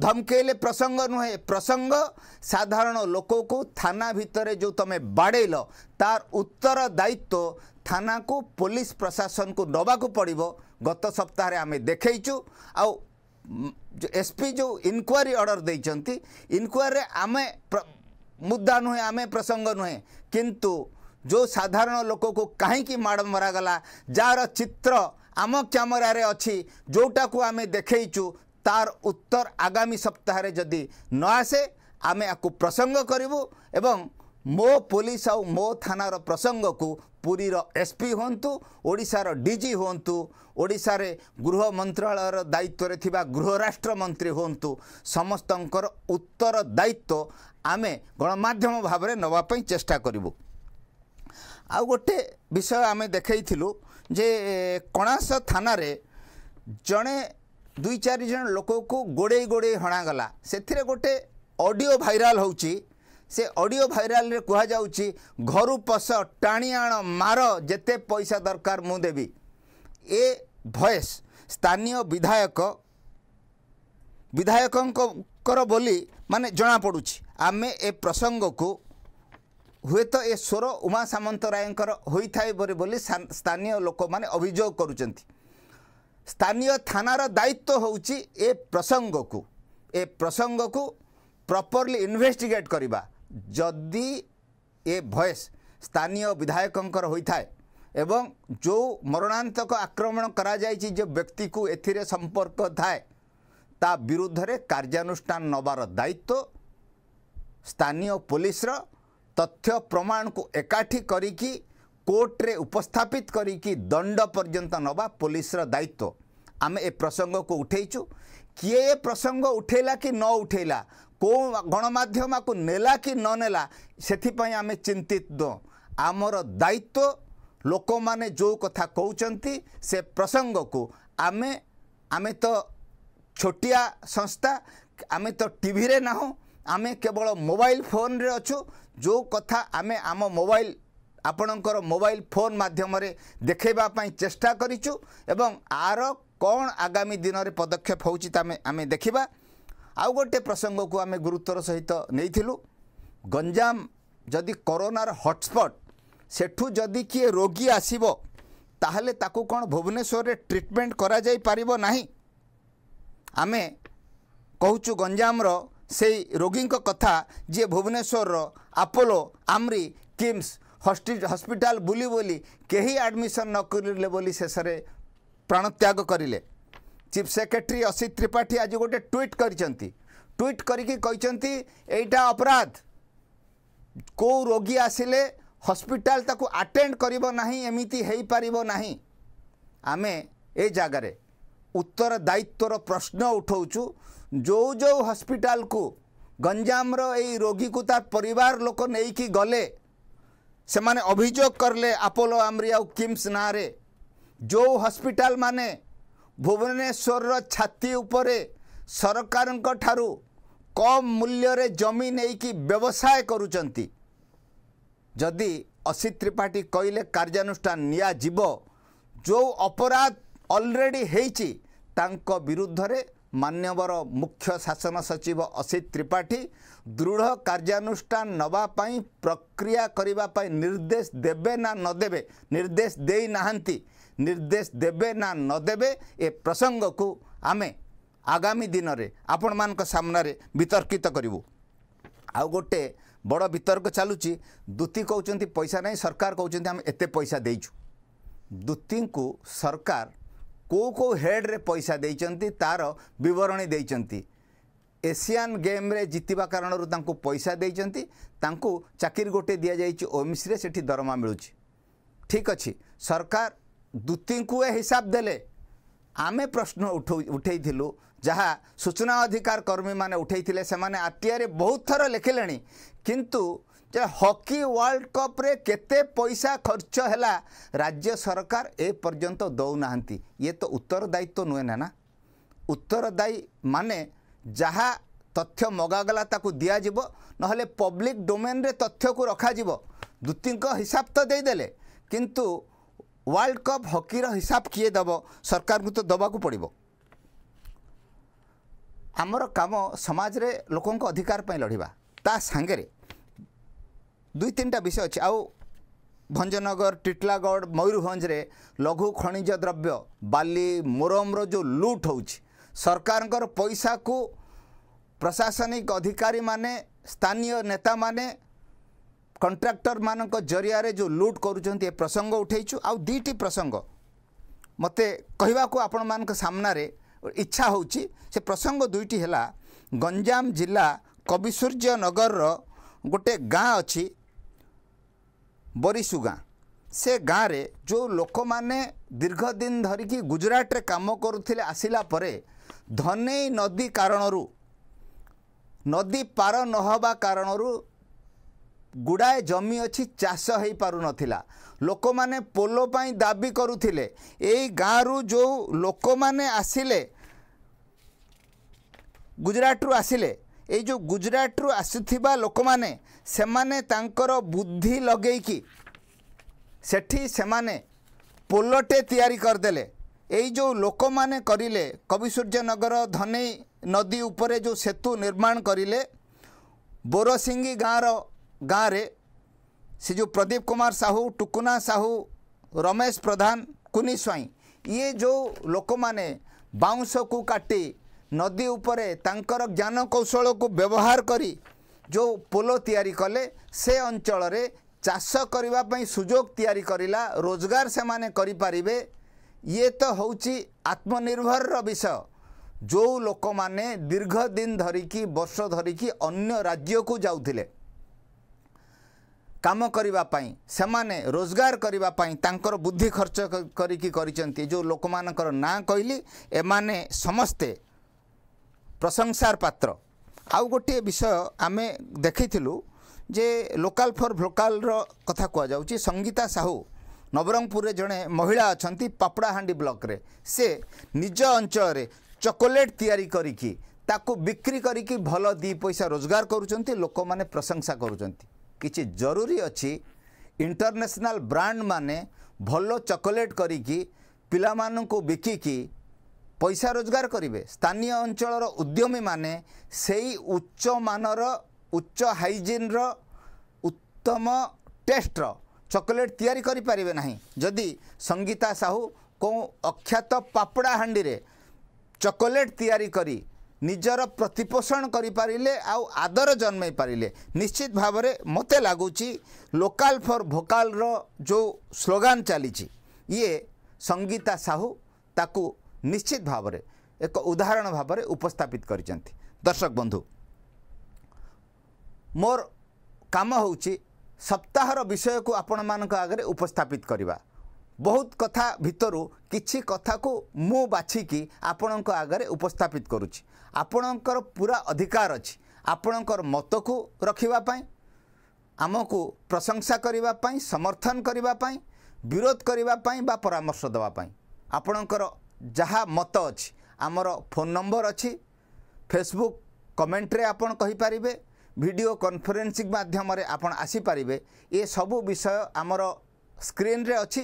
ଧମକେଇଲେ ପ୍ରସଙ୍ଗ ନୁହେଁ ପ୍ରସଙ୍ଗ ସାଧାରଣ ଲୋକକୁ ଥାନା ଭିତରେ ଯେଉଁ ତୁମେ ବାଡ଼େଇଲ ତାର ଉତ୍ତର ଦାୟିତ୍ୱ ଥାନାକୁ ପୋଲିସ ପ୍ରଶାସନକୁ ନେବାକୁ ପଡ଼ିବ ଗତ ସପ୍ତାହରେ ଆମେ ଦେଖେଇଛୁ ଆଉ ଏସ୍ପି ଯେଉଁ ଇନକ୍ୱାରି ଅର୍ଡ଼ର ଦେଇଛନ୍ତି ଇନକ୍ୱାରିରେ ଆମେ ମୁଦ୍ଦା ନୁହେଁ ଆମେ ପ୍ରସଙ୍ଗ ନୁହେଁ କିନ୍ତୁ ଯେଉଁ ସାଧାରଣ ଲୋକକୁ କାହିଁକି ମାଡ଼ ମରାଗଲା ଯାହାର ଚିତ୍ର ଆମ କ୍ୟାମେରାରେ ଅଛି ଯେଉଁଟାକୁ ଆମେ ଦେଖେଇଛୁ ତାର ଉତ୍ତର ଆଗାମୀ ସପ୍ତାହରେ ଯଦି ନ ଆସେ ଆମେ ଆକୁ ପ୍ରସଙ୍ଗ କରିବୁ ଏବଂ ମୋ ପୋଲିସ ଆଉ ମୋ ଥାନାର ପ୍ରସଙ୍ଗକୁ ପୁରୀର ଏସ୍ ପି ହୁଅନ୍ତୁ ଓଡ଼ିଶାର ଡିଜି ହୁଅନ୍ତୁ ଓଡ଼ିଶାରେ ଗୃହ ମନ୍ତ୍ରଣାଳୟର ଦାୟିତ୍ୱରେ ଥିବା ଗୃହରାଷ୍ଟ୍ରମନ୍ତ୍ରୀ ହୁଅନ୍ତୁ ସମସ୍ତଙ୍କର ଉତ୍ତର ଦାୟିତ୍ୱ ଆମେ ଗଣମାଧ୍ୟମ ଭାବରେ ନେବା ପାଇଁ ଚେଷ୍ଟା କରିବୁ ଆଉ ଗୋଟେ ବିଷୟ ଆମେ ଦେଖେଇଥିଲୁ ଯେ କଣାସ ଥାନାରେ ଜଣେ ଦୁଇ ଚାରି ଜଣ ଲୋକକୁ ଗୋଡ଼େଇ ଗୋଡ଼େଇ ହଣାଗଲା ସେଥିରେ ଗୋଟେ ଅଡ଼ିଓ ଭାଇରାଲ୍ ହେଉଛି ସେ ଅଡ଼ିଓ ଭାଇରାଲ୍ରେ କୁହାଯାଉଛି ଘରୁ ପଶ ଟାଣି ଆଣ ମାର ଯେତେ ପଇସା ଦରକାର ମୁଁ ଦେବି ଏ ଭଏସ୍ ସ୍ଥାନୀୟ ବିଧାୟକ ବିଧାୟକଙ୍କର ବୋଲି ମାନେ ଜଣାପଡ଼ୁଛି ଆମେ ଏ ପ୍ରସଙ୍ଗକୁ ହୁଏତ ଏ ସ୍ୱର ଉମା ସାମନ୍ତରାୟଙ୍କର ହୋଇଥାଏ ବୋଲି ବୋଲି ସ୍ଥାନୀୟ ଲୋକମାନେ ଅଭିଯୋଗ କରୁଛନ୍ତି ସ୍ଥାନୀୟ ଥାନାର ଦାୟିତ୍ୱ ହେଉଛି ଏ ପ୍ରସଙ୍ଗକୁ ଏ ପ୍ରସଙ୍ଗକୁ ପ୍ରପର୍ଲି ଇନଭେଷ୍ଟିଗେଟ୍ କରିବା ଯଦି ଏ ଭଏସ୍ ସ୍ଥାନୀୟ ବିଧାୟକଙ୍କର ହୋଇଥାଏ ଏବଂ ଯେଉଁ ମରଣାନ୍ତକ ଆକ୍ରମଣ କରାଯାଇଛି ଯେଉଁ ବ୍ୟକ୍ତିକୁ ଏଥିରେ ସମ୍ପର୍କ ଥାଏ ତା ବିରୁଦ୍ଧରେ କାର୍ଯ୍ୟାନୁଷ୍ଠାନ ନେବାର ଦାୟିତ୍ୱ ସ୍ଥାନୀୟ ପୋଲିସର ତଥ୍ୟ ପ୍ରମାଣକୁ ଏକାଠି କରିକି କୋର୍ଟରେ ଉପସ୍ଥାପିତ କରିକି ଦଣ୍ଡ ପର୍ଯ୍ୟନ୍ତ ନେବା ପୋଲିସର ଦାୟିତ୍ୱ ଆମେ ଏ ପ୍ରସଙ୍ଗକୁ ଉଠାଇଛୁ କିଏ ଏ ପ୍ରସଙ୍ଗ ଉଠାଇଲା କି ନ ଉଠାଇଲା କେଉଁ ଗଣମାଧ୍ୟମକୁ ନେଲା କି ନ ନେଲା ସେଥିପାଇଁ ଆମେ ଚିନ୍ତିତ ନୁହଁ ଆମର ଦାୟିତ୍ୱ ଲୋକମାନେ ଯେଉଁ କଥା କହୁଛନ୍ତି ସେ ପ୍ରସଙ୍ଗକୁ ଆମେ ଆମେ ତ ଛୋଟିଆ ସଂସ୍ଥା ଆମେ ତ ଟିଭିରେ ନାହୁଁ ଆମେ କେବଳ ମୋବାଇଲ ଫୋନରେ ଅଛୁ ଯେଉଁ କଥା ଆମେ ଆମ ମୋବାଇଲ ଆପଣଙ୍କର ମୋବାଇଲ ଫୋନ୍ ମାଧ୍ୟମରେ ଦେଖାଇବା ପାଇଁ ଚେଷ୍ଟା କରିଛୁ ଏବଂ ଆର କ'ଣ ଆଗାମୀ ଦିନରେ ପଦକ୍ଷେପ ହେଉଛି ଆମେ ଆମେ ଦେଖିବା ଆଉ ଗୋଟେ ପ୍ରସଙ୍ଗକୁ ଆମେ ଗୁରୁତ୍ୱର ସହିତ ନେଇଥିଲୁ ଗଞ୍ଜାମ ଯଦି କରୋନାର ହଟସ୍ପଟ୍ ସେଠୁ ଯଦି କିଏ ରୋଗୀ ଆସିବ ତାହେଲେ ତାକୁ କ'ଣ ଭୁବନେଶ୍ୱରରେ ଟ୍ରିଟମେଣ୍ଟ କରାଯାଇପାରିବ ନାହିଁ ଆମେ କହୁଛୁ ଗଞ୍ଜାମର ସେଇ ରୋଗୀଙ୍କ କଥା ଯିଏ ଭୁବନେଶ୍ୱରର ଆପୋଲୋ ଆମ୍ରି କିମ୍ସ ହସ୍ପି ହସ୍ପିଟାଲ ବୁଲି ବୋଲି କେହି ଆଡ଼ମିସନ୍ ନ କରିଲେ ବୋଲି ଶେଷରେ ପ୍ରାଣତ୍ୟାଗ କରିଲେ ଚିଫ୍ ସେକ୍ରେଟେରୀ ଅସିତ ତ୍ରିପାଠୀ ଆଜି ଗୋଟେ ଟ୍ୱିଟ୍ କରିଛନ୍ତି ଟ୍ୱିଟ୍ କରିକି କହିଛନ୍ତି ଏଇଟା ଅପରାଧ କେଉଁ ରୋଗୀ ଆସିଲେ ହସ୍ପିଟାଲ ତାକୁ ଆଟେଣ୍ଡ କରିବ ନାହିଁ ଏମିତି ହେଇପାରିବ ନାହିଁ ଆମେ ଏ ଜାଗାରେ उत्तर दायित्वर प्रश्न उठाउछु जो जो हस्पिटा कु गञ्जाम र यही रोगीको तार लोकि गले से माने अभियोग करले आपोलो आम्री आउ ना रे जो हस्पिटा माने भुवनेश्वर छाती उपरे उप को ठुलो कम मूल्यले जमि नै व्यवसाय गर्ुन चाहिँ जि असित त्रिपाठी कहिले कार्यानुष्ठान निया जीवो जो अपराध ଅଲରେଡ଼ି ହେଇଛି ତାଙ୍କ ବିରୁଦ୍ଧରେ ମାନ୍ୟବର ମୁଖ୍ୟ ଶାସନ ସଚିବ ଅସିତ ତ୍ରିପାଠୀ ଦୃଢ଼ କାର୍ଯ୍ୟାନୁଷ୍ଠାନ ନେବା ପାଇଁ ପ୍ରକ୍ରିୟା କରିବା ପାଇଁ ନିର୍ଦ୍ଦେଶ ଦେବେ ନା ନଦେବେ ନିର୍ଦ୍ଦେଶ ଦେଇନାହାନ୍ତି ନିର୍ଦ୍ଦେଶ ଦେବେ ନା ନଦେବେ ଏ ପ୍ରସଙ୍ଗକୁ ଆମେ ଆଗାମୀ ଦିନରେ ଆପଣମାନଙ୍କ ସାମ୍ନାରେ ବିତର୍କିତ କରିବୁ ଆଉ ଗୋଟେ ବଡ଼ ବିତର୍କ ଚାଲୁଛି ଦୂତି କହୁଛନ୍ତି ପଇସା ନାହିଁ ସରକାର କହୁଛନ୍ତି ଆମେ ଏତେ ପଇସା ଦେଇଛୁ ଦୂତିଙ୍କୁ ସରକାର କେଉଁ କେଉଁ ହେଡ଼୍ରେ ପଇସା ଦେଇଛନ୍ତି ତା'ର ବିବରଣୀ ଦେଇଛନ୍ତି ଏସିଆନ୍ ଗେମ୍ରେ ଜିତିବା କାରଣରୁ ତାଙ୍କୁ ପଇସା ଦେଇଛନ୍ତି ତାଙ୍କୁ ଚାକିରି ଗୋଟେ ଦିଆଯାଇଛି ଓଏମ୍ସିରେ ସେଠି ଦରମା ମିଳୁଛି ଠିକ୍ ଅଛି ସରକାର ଦୂତୀଙ୍କୁ ଏ ହିସାବ ଦେଲେ ଆମେ ପ୍ରଶ୍ନ ଉଠଉ ଉଠେଇଥିଲୁ ଯାହା ସୂଚନା ଅଧିକାର କର୍ମୀମାନେ ଉଠେଇଥିଲେ ସେମାନେ ଆର୍ଟିଆଇରେ ବହୁତ ଥର ଲେଖିଲେଣି କିନ୍ତୁ ଯେ ହକି ୱାର୍ଲଡ କପ୍ରେ କେତେ ପଇସା ଖର୍ଚ୍ଚ ହେଲା ରାଜ୍ୟ ସରକାର ଏ ପର୍ଯ୍ୟନ୍ତ ଦେଉନାହାନ୍ତି ଇଏ ତ ଉତ୍ତରଦାୟିତ୍ୱ ନୁହେଁ ନା ନା ଉତ୍ତରଦାୟୀ ମାନେ ଯାହା ତଥ୍ୟ ମଗାଗଲା ତାକୁ ଦିଆଯିବ ନହେଲେ ପବ୍ଲିକ ଡୋମେନ୍ରେ ତଥ୍ୟକୁ ରଖାଯିବ ଦୂତୀଙ୍କ ହିସାବ ତ ଦେଇଦେଲେ କିନ୍ତୁ ୱାର୍ଲଡ କପ୍ ହକିର ହିସାବ କିଏ ଦେବ ସରକାରଙ୍କୁ ତ ଦେବାକୁ ପଡ଼ିବ ଆମର କାମ ସମାଜରେ ଲୋକଙ୍କ ଅଧିକାର ପାଇଁ ଲଢ଼ିବା ତା ସାଙ୍ଗରେ दुई तिनटा विषय अब भञ्जनगर टिटलागड मयरभर लघु खनिज द्रव्य बाली मोरम र जो लुट हौ सरकारको पैसा को प्रशासनिक अधिकारी माने स्थानीय नेता माने म कन्ट्राक्टर मरियाले जो लुट गर्ुन्छ ए प्रसङ्ग उठै छु आउ दुईटी प्रसङ्ग मते कहि सामन इच्छा हेर्छ प्रसंग दुईटी होला गंजाम जिला कवि सूर्य नगर र गोटे गाँ अघि ବରିଶୁ ଗାଁ ସେ ଗାଁରେ ଯେଉଁ ଲୋକମାନେ ଦୀର୍ଘ ଦିନ ଧରିକି ଗୁଜୁରାଟରେ କାମ କରୁଥିଲେ ଆସିଲା ପରେ ଧନେଇ ନଦୀ କାରଣରୁ ନଦୀ ପାର ନ ହେବା କାରଣରୁ ଗୁଡ଼ାଏ ଜମି ଅଛି ଚାଷ ହୋଇପାରୁନଥିଲା ଲୋକମାନେ ପୋଲ ପାଇଁ ଦାବି କରୁଥିଲେ ଏଇ ଗାଁରୁ ଯେଉଁ ଲୋକମାନେ ଆସିଲେ ଗୁଜୁରାଟରୁ ଆସିଲେ ଏଇ ଯେଉଁ ଗୁଜୁରାଟରୁ ଆସୁଥିବା ଲୋକମାନେ ସେମାନେ ତାଙ୍କର ବୁଦ୍ଧି ଲଗେଇକି ସେଠି ସେମାନେ ପୋଲଟେ ତିଆରି କରିଦେଲେ ଏଇ ଯେଉଁ ଲୋକମାନେ କରିଲେ କବିସୂର୍ଯ୍ୟନଗର ଧନେଇ ନଦୀ ଉପରେ ଯେଉଁ ସେତୁ ନିର୍ମାଣ କରିଲେ ବୋରସିଙ୍ଗି ଗାଁର ଗାଁରେ ସେ ଯେଉଁ ପ୍ରଦୀପ କୁମାର ସାହୁ ଟୁକୁନା ସାହୁ ରମେଶ ପ୍ରଧାନ କୁନି ସ୍ୱାଇଁ ଇଏ ଯେଉଁ ଲୋକମାନେ ବାଉଁଶକୁ କାଟି ନଦୀ ଉପରେ ତାଙ୍କର ଜ୍ଞାନକୌଶଳକୁ ବ୍ୟବହାର କରି जो पोल इरी कले सेला चासै सुज तिरि कला रोजगारसम्म गरिपारे इए त हौ चाहिँ आत्मनिर्भर विषय जो लोक मैले दीर्घदिन धरिक वर्ष धरिक अन्य राज्य राज्यको जाउँले कामकै समा रोजगारकै तर बुद्धि खर्च गरिक जो लोक मान मिने समस्ते प्रशंसा पात्र ଆଉ ଗୋଟିଏ ବିଷୟ ଆମେ ଦେଖିଥିଲୁ ଯେ ଲୋକାଲ୍ ଫର୍ ଭୋକାଲ୍ର କଥା କୁହାଯାଉଛି ସଙ୍ଗୀତା ସାହୁ ନବରଙ୍ଗପୁରରେ ଜଣେ ମହିଳା ଅଛନ୍ତି ପାପଡ଼ାହାଣ୍ଡି ବ୍ଲକ୍ରେ ସେ ନିଜ ଅଞ୍ଚଳରେ ଚକୋଲେଟ୍ ତିଆରି କରିକି ତାକୁ ବିକ୍ରି କରିକି ଭଲ ଦୁଇ ପଇସା ରୋଜଗାର କରୁଛନ୍ତି ଲୋକମାନେ ପ୍ରଶଂସା କରୁଛନ୍ତି କିଛି ଜରୁରୀ ଅଛି ଇଣ୍ଟରନ୍ୟାସନାଲ୍ ବ୍ରାଣ୍ଡମାନେ ଭଲ ଚକୋଲେଟ୍ କରିକି ପିଲାମାନଙ୍କୁ ବିକିକି ପଇସା ରୋଜଗାର କରିବେ ସ୍ଥାନୀୟ ଅଞ୍ଚଳର ଉଦ୍ୟମୀମାନେ ସେଇ ଉଚ୍ଚମାନର ଉଚ୍ଚ ହାଇଜିନ୍ର ଉତ୍ତମ ଟେଷ୍ଟର ଚକୋଲେଟ୍ ତିଆରି କରିପାରିବେ ନାହିଁ ଯଦି ସଙ୍ଗୀତା ସାହୁ କେଉଁ ଅଖ୍ୟାତ ପାପଡ଼ା ହାଣ୍ଡିରେ ଚକୋଲେଟ୍ ତିଆରି କରି ନିଜର ପ୍ରତିପୋଷଣ କରିପାରିଲେ ଆଉ ଆଦର ଜନ୍ମେଇ ପାରିଲେ ନିଶ୍ଚିତ ଭାବରେ ମୋତେ ଲାଗୁଛି ଲୋକାଲ୍ ଫର୍ ଭୋକାଲ୍ର ଯେଉଁ ସ୍ଲୋଗାନ୍ ଚାଲିଛି ଇଏ ସଙ୍ଗୀତା ସାହୁ ତାକୁ ନିଶ୍ଚିତ ଭାବରେ ଏକ ଉଦାହରଣ ଭାବରେ ଉପସ୍ଥାପିତ କରିଛନ୍ତି ଦର୍ଶକ ବନ୍ଧୁ ମୋର କାମ ହେଉଛି ସପ୍ତାହର ବିଷୟକୁ ଆପଣମାନଙ୍କ ଆଗରେ ଉପସ୍ଥାପିତ କରିବା ବହୁତ କଥା ଭିତରୁ କିଛି କଥାକୁ ମୁଁ ବାଛିକି ଆପଣଙ୍କ ଆଗରେ ଉପସ୍ଥାପିତ କରୁଛି ଆପଣଙ୍କର ପୁରା ଅଧିକାର ଅଛି ଆପଣଙ୍କର ମତକୁ ରଖିବା ପାଇଁ ଆମକୁ ପ୍ରଶଂସା କରିବା ପାଇଁ ସମର୍ଥନ କରିବା ପାଇଁ ବିରୋଧ କରିବା ପାଇଁ ବା ପରାମର୍ଶ ଦେବା ପାଇଁ ଆପଣଙ୍କର ଯାହା ମତ ଅଛି ଆମର ଫୋନ୍ ନମ୍ବର ଅଛି ଫେସବୁକ୍ କମେଣ୍ଟରେ ଆପଣ କହିପାରିବେ ଭିଡ଼ିଓ କନଫରେନ୍ସିଂ ମାଧ୍ୟମରେ ଆପଣ ଆସିପାରିବେ ଏ ସବୁ ବିଷୟ ଆମର ସ୍କ୍ରିନ୍ରେ ଅଛି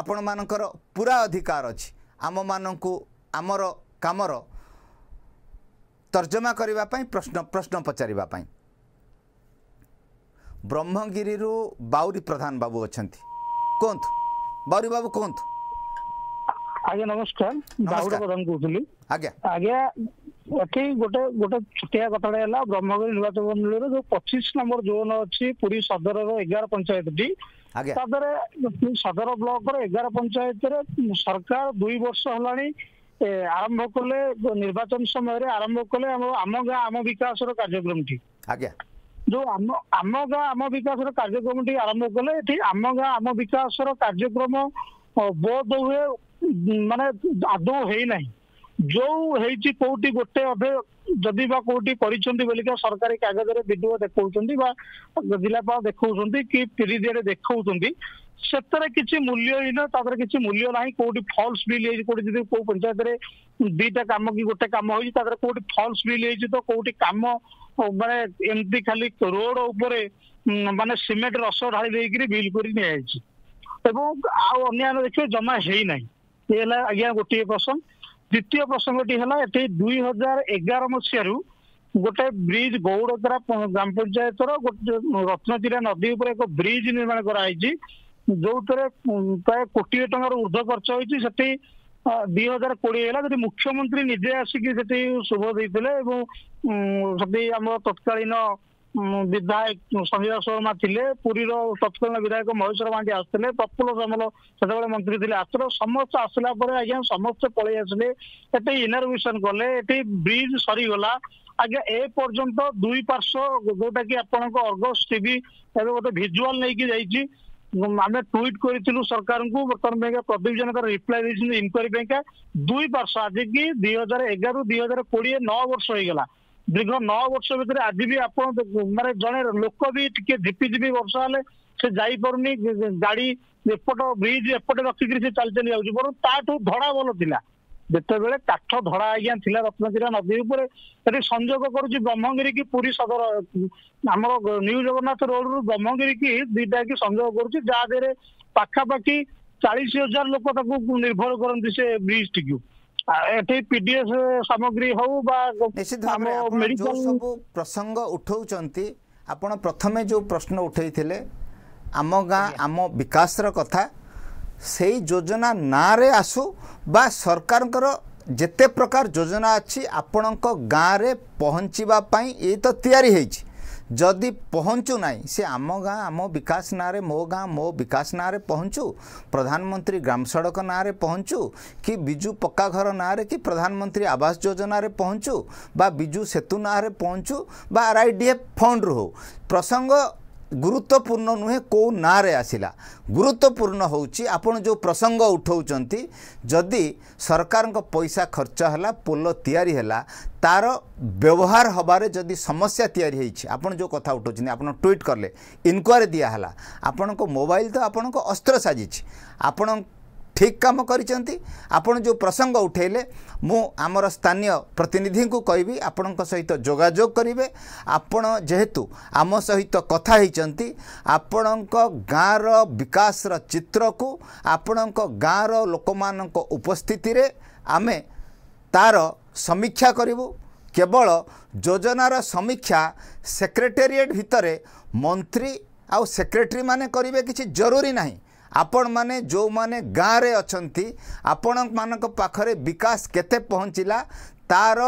ଆପଣମାନଙ୍କର ପୁରା ଅଧିକାର ଅଛି ଆମମାନଙ୍କୁ ଆମର କାମର ତର୍ଜମା କରିବା ପାଇଁ ପ୍ରଶ୍ନ ପ୍ରଶ୍ନ ପଚାରିବା ପାଇଁ ବ୍ରହ୍ମଗିରିରୁ ବାଉରୀ ପ୍ରଧାନ ବାବୁ ଅଛନ୍ତି କୁହନ୍ତୁ ବାଉରୀ ବାବୁ କୁହନ୍ତୁ ଆଜ୍ଞା ନମସ୍କାର ଦାଉଡ଼ ପ୍ରଧାନ କହୁଥିଲି ଆଜ୍ଞା ଆଜ୍ଞା ଏଠି ଗୋଟେ ଗୋଟେ ଛୋଟିଆ କଥାଟେ ହେଲା ବ୍ରହ୍ମଗିରି ନିର୍ବାଚନ ମଣ୍ଡଳୀର ଯୋଉ ପଚିଶ ନମ୍ବର ଜୋନ୍ ଅଛି ପୁରୀ ସଦରର ଏଗାର ପଞ୍ଚାୟତଟି ତାପରେ ସଦର ବ୍ଲକର ଏଗାର ପଞ୍ଚାୟତରେ ସରକାର ଦୁଇ ବର୍ଷ ହେଲାଣି ଆରମ୍ଭ କଲେ ନିର୍ବାଚନ ସମୟରେ ଆରମ୍ଭ କଲେ ଆମ ଆମ ଗାଁ ଆମ ବିକାଶର କାର୍ଯ୍ୟକ୍ରମଟି ଆଜ୍ଞା ଯୋଉ ଆମ ଆମ ଗାଁ ଆମ ବିକାଶର କାର୍ଯ୍ୟକ୍ରମଟି ଆରମ୍ଭ କଲେ ଏଠି ଆମ ଗାଁ ଆମ ବିକାଶର କାର୍ଯ୍ୟକ୍ରମ ବୋଧ ହୁଏ ମାନେ ଆଦୌ ହେଇନାହିଁ ଯୋଉ ହେଇଛି କୋଉଠି ଗୋଟେ ଅଭେ ଯଦି ବା କୋଉଠି କରିଛନ୍ତି ବୋଲିକା ସରକାରୀ କାଗଜରେ ଭିଡିଓ ଦେଖାଉଛନ୍ତି ବା ଜିଲ୍ଲାପାଳ ଦେଖାଉଛନ୍ତି କି ପିରିଦିଆରେ ଦେଖାଉଛନ୍ତି ସେଥିରେ କିଛି ମୂଲ୍ୟହୀନ ତାପରେ କିଛି ମୂଲ୍ୟ ନାହିଁ କୋଉଠି ଫଲ୍ସ ବିଲ୍ ହେଇଛି କୋଉଠି ଯଦି କୋଉ ପଞ୍ଚାୟତରେ ଦିଟା କାମ କି ଗୋଟେ କାମ ହେଇଛି ତାପରେ କୋଉଠି ଫଲ୍ସ ବିଲ୍ ହେଇଛି ତ କୋଉଠି କାମ ମାନେ ଏମିତି ଖାଲି ରୋଡ ଉପରେ ମାନେ ସିମେଣ୍ଟ ରସ ଢାଳି ଦେଇକିରି ବିଲ୍ କରି ନିଆଯାଇଛି ଏବଂ ଆଉ ଅନ୍ୟାନ୍ୟ ଦେଖିବେ ଜମା ହେଇନାହିଁ ଇଏ ହେଲା ଆଜ୍ଞା ଗୋଟିଏ ପ୍ରସଙ୍ଗ ଦ୍ୱିତୀୟ ପ୍ରସଙ୍ଗଟି ହେଲା ଏଠି ଦୁଇ ହଜାର ଏଗାର ମସିହାରୁ ଗୋଟେ ବ୍ରିଜ ଗୌଡ଼ ଦ୍ୱାରା ଗ୍ରାମ ପଞ୍ଚାୟତର ଗୋଟେ ରତ୍ନଚିରା ନଦୀ ଉପରେ ଏକ ବ୍ରିଜ ନିର୍ମାଣ କରାଯାଇଛି ଯୋଉଥିରେ ପ୍ରାୟ କୋଟିଏ ଟଙ୍କାର ଉର୍ଦ୍ଧ୍ୱ ଖର୍ଚ୍ଚ ହେଇଛି ସେଠି ଦୁଇ ହଜାର କୋଡିଏ ହେଲା ସେଠି ମୁଖ୍ୟମନ୍ତ୍ରୀ ନିଜେ ଆସିକି ସେଠି ଶୁଭ ଦେଇଥିଲେ ଏବଂ ସେଠି ଆମର ତତ୍କାଳୀନ ବିଧାୟକ ସଞ୍ଜୟ ଶର୍ମା ଥିଲେ ପୁରୀର ତତ୍କାଳୀନ ବିଧାୟକ ମହେଶ୍ୱର ମାଣ୍ଡି ଆସିଥିଲେ ପ୍ରଫୁଲ୍ଲ ସାମଲ ସେତେବେଳେ ମନ୍ତ୍ରୀ ଥିଲେ ଆସିଥିଲେ ସମସ୍ତେ ଆସିଲା ପରେ ଆଜ୍ଞା ସମସ୍ତେ ପଳେଇ ଆସିଲେ ଏଠି ଇନରଭ୍ୟୁସନ କଲେ ଏଠି ବ୍ରିଜ୍ ସରିଗଲା ଆଜ୍ଞା ଏ ପର୍ଯ୍ୟନ୍ତ ଦୁଇ ପାର୍ଶ୍ୱ ଯୋଉଟା କି ଆପଣଙ୍କ ଅର୍ଗସ ଟିଭି ଏବେ ଗୋଟେ ଭିଜୁଆଲ ନେଇକି ଯାଇଛି ଆମେ ଟ୍ୱିଟ୍ କରିଥିଲୁ ସରକାରଙ୍କୁ ବର୍ତ୍ତମାନ ପାଇଁକା ପ୍ରଦୀପ ଜେନା ରିପ୍ଲାଏ ଦେଇଛନ୍ତି ଇନକ୍ୱାରୀ ପାଇଁକା ଦୁଇ ବର୍ଷ ଆଜିକି ଦୁଇ ହଜାର ଏଗାରରୁ ଦୁଇ ହଜାର କୋଡିଏ ନଅ ବର୍ଷ ହେଇଗଲା ଦୀର୍ଘ ନଅ ବର୍ଷ ଭିତରେ ଆଜି ବି ଆପଣ ମାନେ ଜଣେ ଲୋକ ବି ଟିକେ ଝିପିଝିପି ବର୍ଷା ହେଲେ ସେ ଯାଇପାରୁନି ଗାଡି ଏପଟ ବ୍ରିଜ ଏପଟେ ରଖିକିରି ସେ ଚାଲି ଚାଲି ଯାଉଛି ବରଂ ତାଠୁ ଧଡା ଭଲ ଥିଲା ଯେତେବେଳେ କାଠ ଧଡା ଆଜ୍ଞା ଥିଲା ରତ୍ନଗିରା ନଦୀ ଉପରେ ସେଠି ସଂଯୋଗ କରୁଛି ବ୍ରହ୍ମଗିରି କି ପୁରୀ ସଦର ଆମର ନ୍ୟୁ ଜଗନ୍ନାଥ ରୋଡରୁ ବ୍ରହ୍ମଗିରି କି ଦିଟା କି ସଂଯୋଗ କରୁଛି ଯାହା ଦେହରେ ପାଖାପାଖି ଚାଳିଶ ହଜାର ଲୋକ ତାକୁ ନିର୍ଭର କରନ୍ତି ସେ ବ୍ରିଜଟିକୁ ଏଠି ପିଡିଏସ୍ ସାମଗ୍ରୀ ହଉ ବା ନିଶ୍ଚିତ ଭାବରେ ଆପଣ ଯେଉଁ ସବୁ ପ୍ରସଙ୍ଗ ଉଠାଉଛନ୍ତି ଆପଣ ପ୍ରଥମେ ଯେଉଁ ପ୍ରଶ୍ନ ଉଠାଇଥିଲେ ଆମ ଗାଁ ଆମ ବିକାଶର କଥା ସେଇ ଯୋଜନା ନାଁରେ ଆସୁ ବା ସରକାରଙ୍କର ଯେତେ ପ୍ରକାର ଯୋଜନା ଅଛି ଆପଣଙ୍କ ଗାଁରେ ପହଞ୍ଚିବା ପାଇଁ ଏଇ ତ ତିଆରି ହେଇଛି ଯଦି ପହଞ୍ଚୁ ନାହିଁ ସେ ଆମ ଗାଁ ଆମ ବିକାଶ ନାଁରେ ମୋ ଗାଁ ମୋ ବିକାଶ ନାଁରେ ପହଞ୍ଚୁ ପ୍ରଧାନମନ୍ତ୍ରୀ ଗ୍ରାମ ସଡ଼କ ନାଁରେ ପହଞ୍ଚୁ କି ବିଜୁ ପକ୍କା ଘର ନାଁରେ କି ପ୍ରଧାନମନ୍ତ୍ରୀ ଆବାସ ଯୋଜନାରେ ପହଞ୍ଚୁ ବା ବିଜୁ ସେତୁ ନାଁରେ ପହଞ୍ଚୁ ବା ଆର୍ ଆଇ ଡି ଏଫ୍ ଫଣ୍ଡରୁ ହେଉ ପ୍ରସଙ୍ଗ ଗୁରୁତ୍ୱପୂର୍ଣ୍ଣ ନୁହେଁ କେଉଁ ନାଁରେ ଆସିଲା ଗୁରୁତ୍ୱପୂର୍ଣ୍ଣ ହେଉଛି ଆପଣ ଯେଉଁ ପ୍ରସଙ୍ଗ ଉଠାଉଛନ୍ତି ଯଦି ସରକାରଙ୍କ ପଇସା ଖର୍ଚ୍ଚ ହେଲା ପୋଲ ତିଆରି ହେଲା ତା'ର ବ୍ୟବହାର ହେବାରେ ଯଦି ସମସ୍ୟା ତିଆରି ହୋଇଛି ଆପଣ ଯେଉଁ କଥା ଉଠାଉଛନ୍ତି ଆପଣ ଟ୍ୱିଟ୍ କଲେ ଇନକ୍ୱାରି ଦିଆହେଲା ଆପଣଙ୍କ ମୋବାଇଲ ତ ଆପଣଙ୍କ ଅସ୍ତ୍ର ସାଜିଛି ଆପଣ ଠିକ୍ କାମ କରିଛନ୍ତି ଆପଣ ଯେଉଁ ପ୍ରସଙ୍ଗ ଉଠାଇଲେ ମୁଁ ଆମର ସ୍ଥାନୀୟ ପ୍ରତିନିଧିଙ୍କୁ କହିବି ଆପଣଙ୍କ ସହିତ ଯୋଗାଯୋଗ କରିବେ ଆପଣ ଯେହେତୁ ଆମ ସହିତ କଥା ହୋଇଛନ୍ତି ଆପଣଙ୍କ ଗାଁର ବିକାଶର ଚିତ୍ରକୁ ଆପଣଙ୍କ ଗାଁର ଲୋକମାନଙ୍କ ଉପସ୍ଥିତିରେ ଆମେ ତା'ର ସମୀକ୍ଷା କରିବୁ କେବଳ ଯୋଜନାର ସମୀକ୍ଷା ସେକ୍ରେଟେରିଏଟ୍ ଭିତରେ ମନ୍ତ୍ରୀ ଆଉ ସେକ୍ରେଟେରୀମାନେ କରିବେ କିଛି ଜରୁରୀ ନାହିଁ ଆପଣ ମାନେ ଯେଉଁମାନେ ଗାଁରେ ଅଛନ୍ତି ଆପଣମାନଙ୍କ ପାଖରେ ବିକାଶ କେତେ ପହଞ୍ଚିଲା ତାର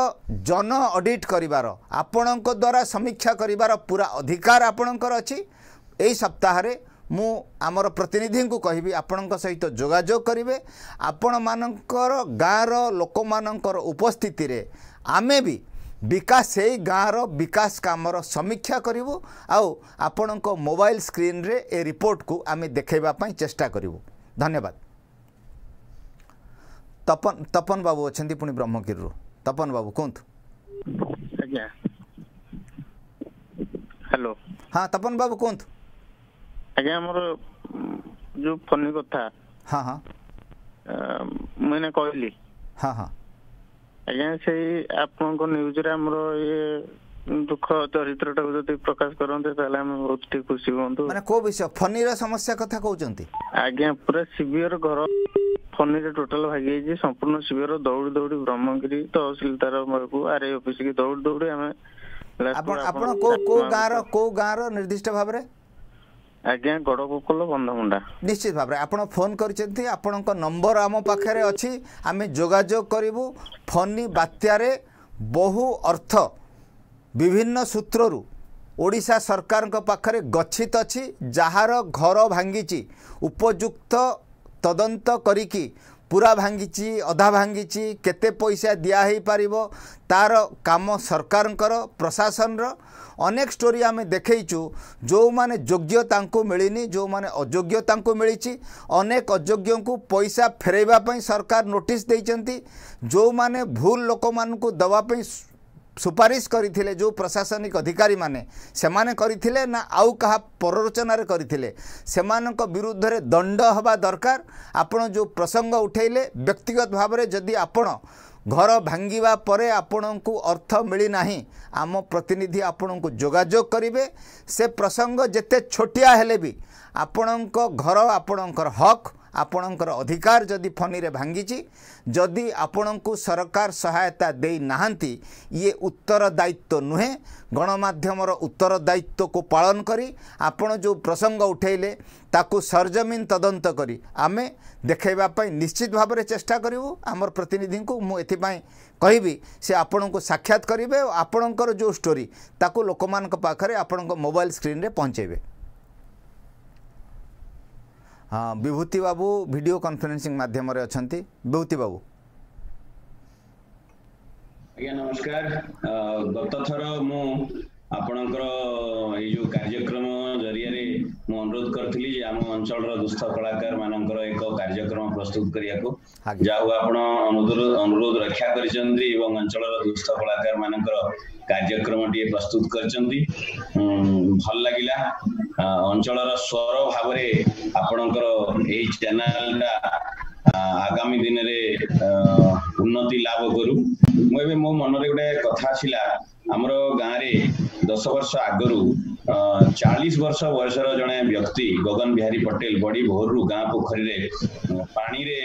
ଜନ ଅଡ଼ିଟ୍ କରିବାର ଆପଣଙ୍କ ଦ୍ୱାରା ସମୀକ୍ଷା କରିବାର ପୁରା ଅଧିକାର ଆପଣଙ୍କର ଅଛି ଏହି ସପ୍ତାହରେ ମୁଁ ଆମର ପ୍ରତିନିଧିଙ୍କୁ କହିବି ଆପଣଙ୍କ ସହିତ ଯୋଗାଯୋଗ କରିବେ ଆପଣମାନଙ୍କର ଗାଁର ଲୋକମାନଙ୍କର ଉପସ୍ଥିତିରେ ଆମେ ବି ବିକାଶ ସେଇ ଗାଁର ବିକାଶ କାମର ସମୀକ୍ଷା କରିବୁ ଆଉ ଆପଣଙ୍କ ମୋବାଇଲ ସ୍କ୍ରିନ୍ରେ ଏ ରିପୋର୍ଟକୁ ଆମେ ଦେଖାଇବା ପାଇଁ ଚେଷ୍ଟା କରିବୁ ଧନ୍ୟବାଦ ତପନ ତପନ ବାବୁ ଅଛନ୍ତି ପୁଣି ବ୍ରହ୍ମଗିରିରୁ ତପନ ବାବୁ କୁହନ୍ତୁ ଆଜ୍ଞା ହ୍ୟାଲୋ ହଁ ତପନ ବାବୁ କୁହନ୍ତୁ ଆଜ୍ଞା ଆମର ଯୋଉ ଫନି କଥା ହଁ ହଁ ମୁଁ କହିଲି ହଁ ହଁ ଆଜ୍ଞା ସେଇ ଆପଣଙ୍କ ନ୍ୟୁଜରେ ଆମର ଇଏ ଦୁଃଖ ଚରିତ୍ରଟାକୁ ଯଦି ପ୍ରକାଶ କରନ୍ତେ ତାହେଲେ ଆମେ ବହୁତ ଟିକେ ଖୁସି ହୁଅନ୍ତୁ ମାନେ କୋଉ ବିଷୟ ଫନିର ସମସ୍ୟା କଥା କହୁଛନ୍ତି ଆଜ୍ଞା ପୁରା ସିଭିଅର ଘର ଫନିରେ ଟୋଟାଲ ଭାଗି ଯାଇଛି ସମ୍ପୂର୍ଣ୍ଣ ସିଭିଅର ଦୌଡି ଦୌଡି ବ୍ରହ୍ମଗିରି ତହସିଲ ତାର ମୟକୁ ଆରଆଇ ଅଫିସ କି ଦୌଡି ଦୌଡି ଆମେ ଆପଣ କୋଉ କୋଉ ଗାଁର କୋଉ ଗାଁର ନିର୍ଦ୍ଦିଷ୍ଟ ଭାବରେ ଆଜ୍ଞା ଗଡ଼ଗୋକୁଲ ବନ୍ଧମୁଣ୍ଡା ନିଶ୍ଚିତ ଭାବରେ ଆପଣ ଫୋନ୍ କରିଛନ୍ତି ଆପଣଙ୍କ ନମ୍ବର ଆମ ପାଖରେ ଅଛି ଆମେ ଯୋଗାଯୋଗ କରିବୁ ଫନି ବାତ୍ୟାରେ ବହୁ ଅର୍ଥ ବିଭିନ୍ନ ସୂତ୍ରରୁ ଓଡ଼ିଶା ସରକାରଙ୍କ ପାଖରେ ଗଚ୍ଛିତ ଅଛି ଯାହାର ଘର ଭାଙ୍ଗିଛି ଉପଯୁକ୍ତ ତଦନ୍ତ କରିକି पूरा भांगी अधा भांगी के पैसा दिहपर तार कम सरकार प्रशासन रनेक स्टोरी आम देखु जो मैंने योग्यता मिलनी जो मैंने अजोग्यता मिली अनेक अजोग्य पैसा फेरवाई सरकार नोटिस जो मैंने भूल लोक मान दवापी ସୁପାରିଶ କରିଥିଲେ ଯେଉଁ ପ୍ରଶାସନିକ ଅଧିକାରୀମାନେ ସେମାନେ କରିଥିଲେ ନା ଆଉ କାହା ପରରଚନାରେ କରିଥିଲେ ସେମାନଙ୍କ ବିରୁଦ୍ଧରେ ଦଣ୍ଡ ହେବା ଦରକାର ଆପଣ ଯେଉଁ ପ୍ରସଙ୍ଗ ଉଠାଇଲେ ବ୍ୟକ୍ତିଗତ ଭାବରେ ଯଦି ଆପଣ ଘର ଭାଙ୍ଗିବା ପରେ ଆପଣଙ୍କୁ ଅର୍ଥ ମିଳିନାହିଁ ଆମ ପ୍ରତିନିଧି ଆପଣଙ୍କୁ ଯୋଗାଯୋଗ କରିବେ ସେ ପ୍ରସଙ୍ଗ ଯେତେ ଛୋଟିଆ ହେଲେ ବି ଆପଣଙ୍କ ଘର ଆପଣଙ୍କର ହକ୍ ଆପଣଙ୍କର ଅଧିକାର ଯଦି ଫନିରେ ଭାଙ୍ଗିଛି ଯଦି ଆପଣଙ୍କୁ ସରକାର ସହାୟତା ଦେଇନାହାନ୍ତି ଇଏ ଉତ୍ତରଦାୟିତ୍ୱ ନୁହେଁ ଗଣମାଧ୍ୟମର ଉତ୍ତରଦାୟିତ୍ୱକୁ ପାଳନ କରି ଆପଣ ଯେଉଁ ପ୍ରସଙ୍ଗ ଉଠାଇଲେ ତାକୁ ସରଜମିନ ତଦନ୍ତ କରି ଆମେ ଦେଖାଇବା ପାଇଁ ନିଶ୍ଚିତ ଭାବରେ ଚେଷ୍ଟା କରିବୁ ଆମର ପ୍ରତିନିଧିଙ୍କୁ ମୁଁ ଏଥିପାଇଁ କହିବି ସେ ଆପଣଙ୍କୁ ସାକ୍ଷାତ କରିବେ ଆଉ ଆପଣଙ୍କର ଯେଉଁ ଷ୍ଟୋରି ତାକୁ ଲୋକମାନଙ୍କ ପାଖରେ ଆପଣଙ୍କ ମୋବାଇଲ ସ୍କ୍ରିନ୍ରେ ପହଞ୍ଚାଇବେ ହଁ ବିଭୂତି ବାବୁ ଭିଡ଼ିଓ କନଫରେନ୍ସିଂ ମାଧ୍ୟମରେ ଅଛନ୍ତି ବିଭୂତି ବାବୁ ଆଜ୍ଞା ନମସ୍କାର ଗତ ଥର ମୁଁ ଆପଣଙ୍କର ଏଇ ଯୋଉ କାର୍ଯ୍ୟକ୍ରମ ଜରିଆରେ ମୁଁ ଅନୁରୋଧ କରିଥିଲି ଯେ ଆମ ଅଞ୍ଚଳର ଦୁଷ୍ଟ କଳାକାର ମାନଙ୍କର ଏକ କାର୍ଯ୍ୟକ୍ରମ ପ୍ରସ୍ତୁତ କରିବାକୁ ଯାହାକୁ ଆପଣ ଅନୁରୋଧ ରକ୍ଷା କରିଛନ୍ତି ଏବଂ ଅଞ୍ଚଳର ଦୁଷ୍ଟ କଳାକାର ମାନଙ୍କର କାର୍ଯ୍ୟକ୍ରମଟିଏ ପ୍ରସ୍ତୁତ କରିଛନ୍ତି ଭଲ ଲାଗିଲା ଅଞ୍ଚଳର ସ୍ୱର ଭାବରେ ଆପଣଙ୍କର ଏହି ଚ୍ୟାନେଲଟା ଆଗାମୀ ଦିନରେ ଉନ୍ନତି ଲାଭ କରୁ ମୁଁ ଏବେ ମୋ ମନରେ ଗୋଟେ କଥା ଆସିଲା ଆମର ଗାଁରେ ଦଶ ବର୍ଷ ଆଗରୁ ଚାଳିଶ ବର୍ଷ ବୟସର ଜଣେ ବ୍ୟକ୍ତି ଗଗନ ବିହାରୀ ପଟେଲ ବଡି ଭୋରରୁ ଗାଁ ପୋଖରୀରେ ପାଣିରେ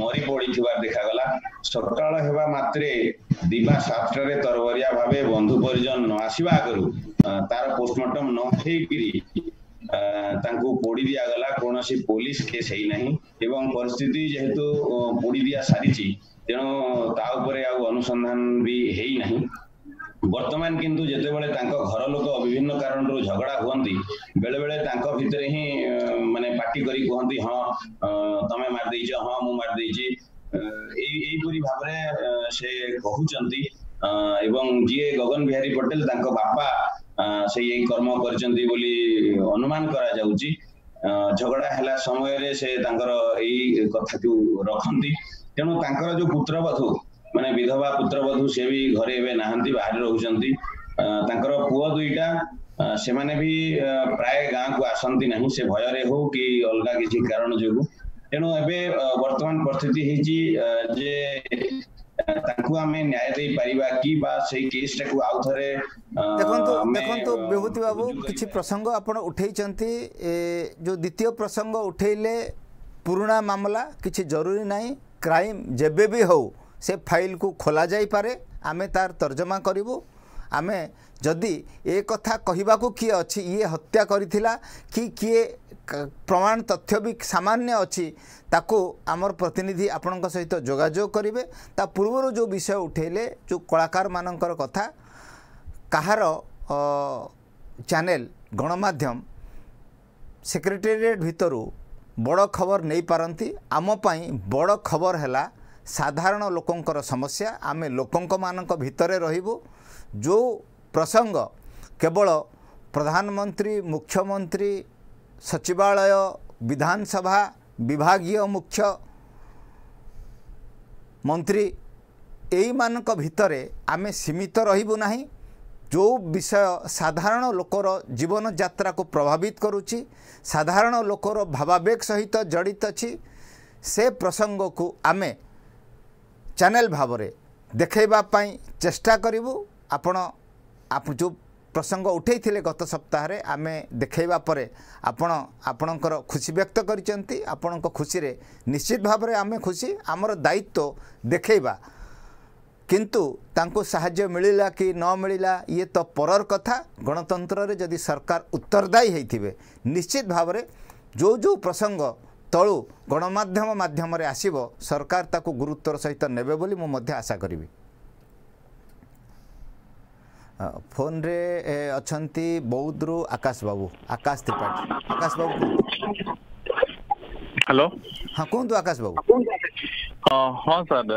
ମରି ପଡିଥିବାର ଦେଖାଗଲା ସକାଳ ହେବା ମାତ୍ରେ ଦିବା ସାତଟାରେ ତରବରିଆ ଭାବେ ବନ୍ଧୁ ପରିଜନ ନ ଆସିବା ଆଗରୁ ତାର ପୋଷ୍ଟମର୍ଟମ ନ ହେଇକିରି ତାଙ୍କୁ ପୋଡି ଦିଆଗଲା କୌଣସି ପୋଲିସ କେସ୍ ହେଇନାହିଁ ଏବଂ ପରିସ୍ଥିତି ଯେହେତୁ ପୋଡି ଦିଆ ସାରିଛି ତେଣୁ ତା ଉପରେ ଆଉ ଅନୁସନ୍ଧାନ ବି ହେଇନାହିଁ ବର୍ତ୍ତମାନ କିନ୍ତୁ ଯେତେବେଳେ ତାଙ୍କ ଘର ଲୋକ ବିଭିନ୍ନ କାରଣରୁ ଝଗଡ଼ା ହୁଅନ୍ତି ବେଳେବେଳେ ତାଙ୍କ ଭିତରେ ହିଁ ମାନେ ପାଟି କରି କୁହନ୍ତି ହଁ ତମେ ମାରିଦେଇଛ ହଁ ମୁଁ ମାରିଦେଇଛି ଏଇ ଏଇପରି ଭାବରେ ସେ କହୁଛନ୍ତି ଏବଂ ଯିଏ ଗଗନ ବିହାରୀ ପଟେଲ ତାଙ୍କ ବାପା ସେଇ ଏଇ କର୍ମ କରିଛନ୍ତି ବୋଲି ଅନୁମାନ କରାଯାଉଛି ଝଗଡ଼ା ହେଲା ସମୟରେ ସେ ତାଙ୍କର ଏଇ କଥାକୁ ରଖନ୍ତି ତେଣୁ ତାଙ୍କର ଯୋଉ ପୁତ୍ରବଧୂ मान विधवा पुत्र बधु से भी घर एवं बाहर रोचर पु दुईटा से मैंने भी प्राय गाँ को आसती ना से भय कि अलग किसी कारण जो तेणु एवं बर्तमान परिस्थित है प्रसंग उठाई जो द्वितीय प्रसंग उठले पुराणा मामला किसी जरूरी ना क्राइम जेबी हूँ ସେ ଫାଇଲକୁ ଖୋଲାଯାଇପାରେ ଆମେ ତାର ତର୍ଜମା କରିବୁ ଆମେ ଯଦି ଏ କଥା କହିବାକୁ କିଏ ଅଛି ଇଏ ହତ୍ୟା କରିଥିଲା କି କିଏ ପ୍ରମାଣ ତଥ୍ୟ ବି ସାମାନ୍ୟ ଅଛି ତାକୁ ଆମର ପ୍ରତିନିଧି ଆପଣଙ୍କ ସହିତ ଯୋଗାଯୋଗ କରିବେ ତା ପୂର୍ବରୁ ଯେଉଁ ବିଷୟ ଉଠାଇଲେ ଯେଉଁ କଳାକାରମାନଙ୍କର କଥା କାହାର ଚ୍ୟାନେଲ ଗଣମାଧ୍ୟମ ସେକ୍ରେଟେରିଏଟ୍ ଭିତରୁ ବଡ଼ ଖବର ନେଇପାରନ୍ତି ଆମ ପାଇଁ ବଡ଼ ଖବର ହେଲା ସାଧାରଣ ଲୋକଙ୍କର ସମସ୍ୟା ଆମେ ଲୋକଙ୍କମାନଙ୍କ ଭିତରେ ରହିବୁ ଯେଉଁ ପ୍ରସଙ୍ଗ କେବଳ ପ୍ରଧାନମନ୍ତ୍ରୀ ମୁଖ୍ୟମନ୍ତ୍ରୀ ସଚିବାଳୟ ବିଧାନସଭା ବିଭାଗୀୟ ମୁଖ୍ୟ ମନ୍ତ୍ରୀ ଏଇମାନଙ୍କ ଭିତରେ ଆମେ ସୀମିତ ରହିବୁ ନାହିଁ ଯେଉଁ ବିଷୟ ସାଧାରଣ ଲୋକର ଜୀବନଯାତ୍ରାକୁ ପ୍ରଭାବିତ କରୁଛି ସାଧାରଣ ଲୋକର ଭାବାବେଗ ସହିତ ଜଡ଼ିତ ଅଛି ସେ ପ୍ରସଙ୍ଗକୁ ଆମେ ଚ୍ୟାନେଲ ଭାବରେ ଦେଖାଇବା ପାଇଁ ଚେଷ୍ଟା କରିବୁ ଆପଣ ଯେଉଁ ପ୍ରସଙ୍ଗ ଉଠାଇଥିଲେ ଗତ ସପ୍ତାହରେ ଆମେ ଦେଖାଇବା ପରେ ଆପଣ ଆପଣଙ୍କର ଖୁସି ବ୍ୟକ୍ତ କରିଛନ୍ତି ଆପଣଙ୍କ ଖୁସିରେ ନିଶ୍ଚିତ ଭାବରେ ଆମେ ଖୁସି ଆମର ଦାୟିତ୍ୱ ଦେଖାଇବା କିନ୍ତୁ ତାଙ୍କୁ ସାହାଯ୍ୟ ମିଳିଲା କି ନ ମିଳିଲା ଇଏ ତ ପରର କଥା ଗଣତନ୍ତ୍ରରେ ଯଦି ସରକାର ଉତ୍ତରଦାୟୀ ହୋଇଥିବେ ନିଶ୍ଚିତ ଭାବରେ ଯେଉଁ ଯେଉଁ ପ୍ରସଙ୍ଗ ତଳୁ ଗଣମାଧ୍ୟମ ମାଧ୍ୟମରେ ଆସିବ ସରକାର ତାକୁ ଗୁରୁତ୍ୱର ସହିତ ନେବେ ବୋଲି ମୁଁ ମଧ୍ୟ ଆଶା କରିବି ଫୋନରେ ଅଛନ୍ତି ବୌଦ୍ଧରୁ ଆକାଶ ବାବୁ ଆକାଶ ତ୍ରିପାଠୀ ଆକାଶ ବାବୁ ହ୍ୟାଲୋ ହଁ କୁହନ୍ତୁ ଆକାଶ ବାବୁ ହଁ ସାର୍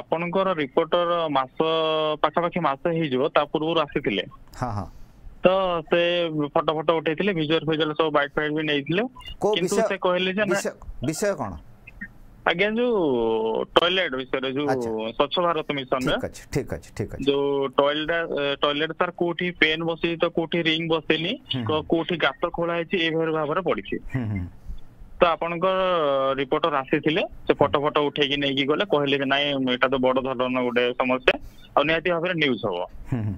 ଆପଣଙ୍କର ରିପୋର୍ଟର ମାସ ପାଖାପାଖି ମାସ ହେଇଯିବ ତା ପୂର୍ବରୁ ଆସିଥିଲେ ହଁ ହଁ ତ ସେ ଫଟୋ ଫଟୋ ଉଠେଇଥିଲେ ଭିଜୁଆଲ ଫିଜୁଆଲ ସବୁ ବାଇଟ୍ ଫାଇଟ୍ ବି ନେଇଥିଲେ କିନ୍ତୁ ସେ କହିଲେ ଯେ ବିଷୟ କଣ ଆଜ୍ଞା ଯୋଉ ଟଏଲେଟ ବିଷୟରେ ଯୋଉ ସ୍ୱଚ୍ଛ ଭାରତ ମିଶନ ଠିକ ଅଛି ଠିକ ଅଛି ଯୋଉ ଟଏଲେଟ ଟଏଲେଟ ସାର୍ କୋଉଠି ପେନ ବସିଛି ତ କୋଉଠି ରିଙ୍ଗ ବସିନି କୋଉଠି ଗାତ ଖୋଳା ହେଇଛି ଏଇଭଳି ଭାବରେ ପଡିଛି ତ ଆପଣଙ୍କ ରିପୋର୍ଟର ଆସିଥିଲେ ସେ ଫଟୋ ଫଟୋ ଉଠେଇକି ନେଇକି ଗଲେ କହିଲେ କି ନାଇଁ ଏଟା ତ ବଡ ଧରଣର ଗୋଟେ ସମସ୍ୟା ଆଉ ନିହାତି ଭାବରେ ନ୍ୟୁଜ ହବ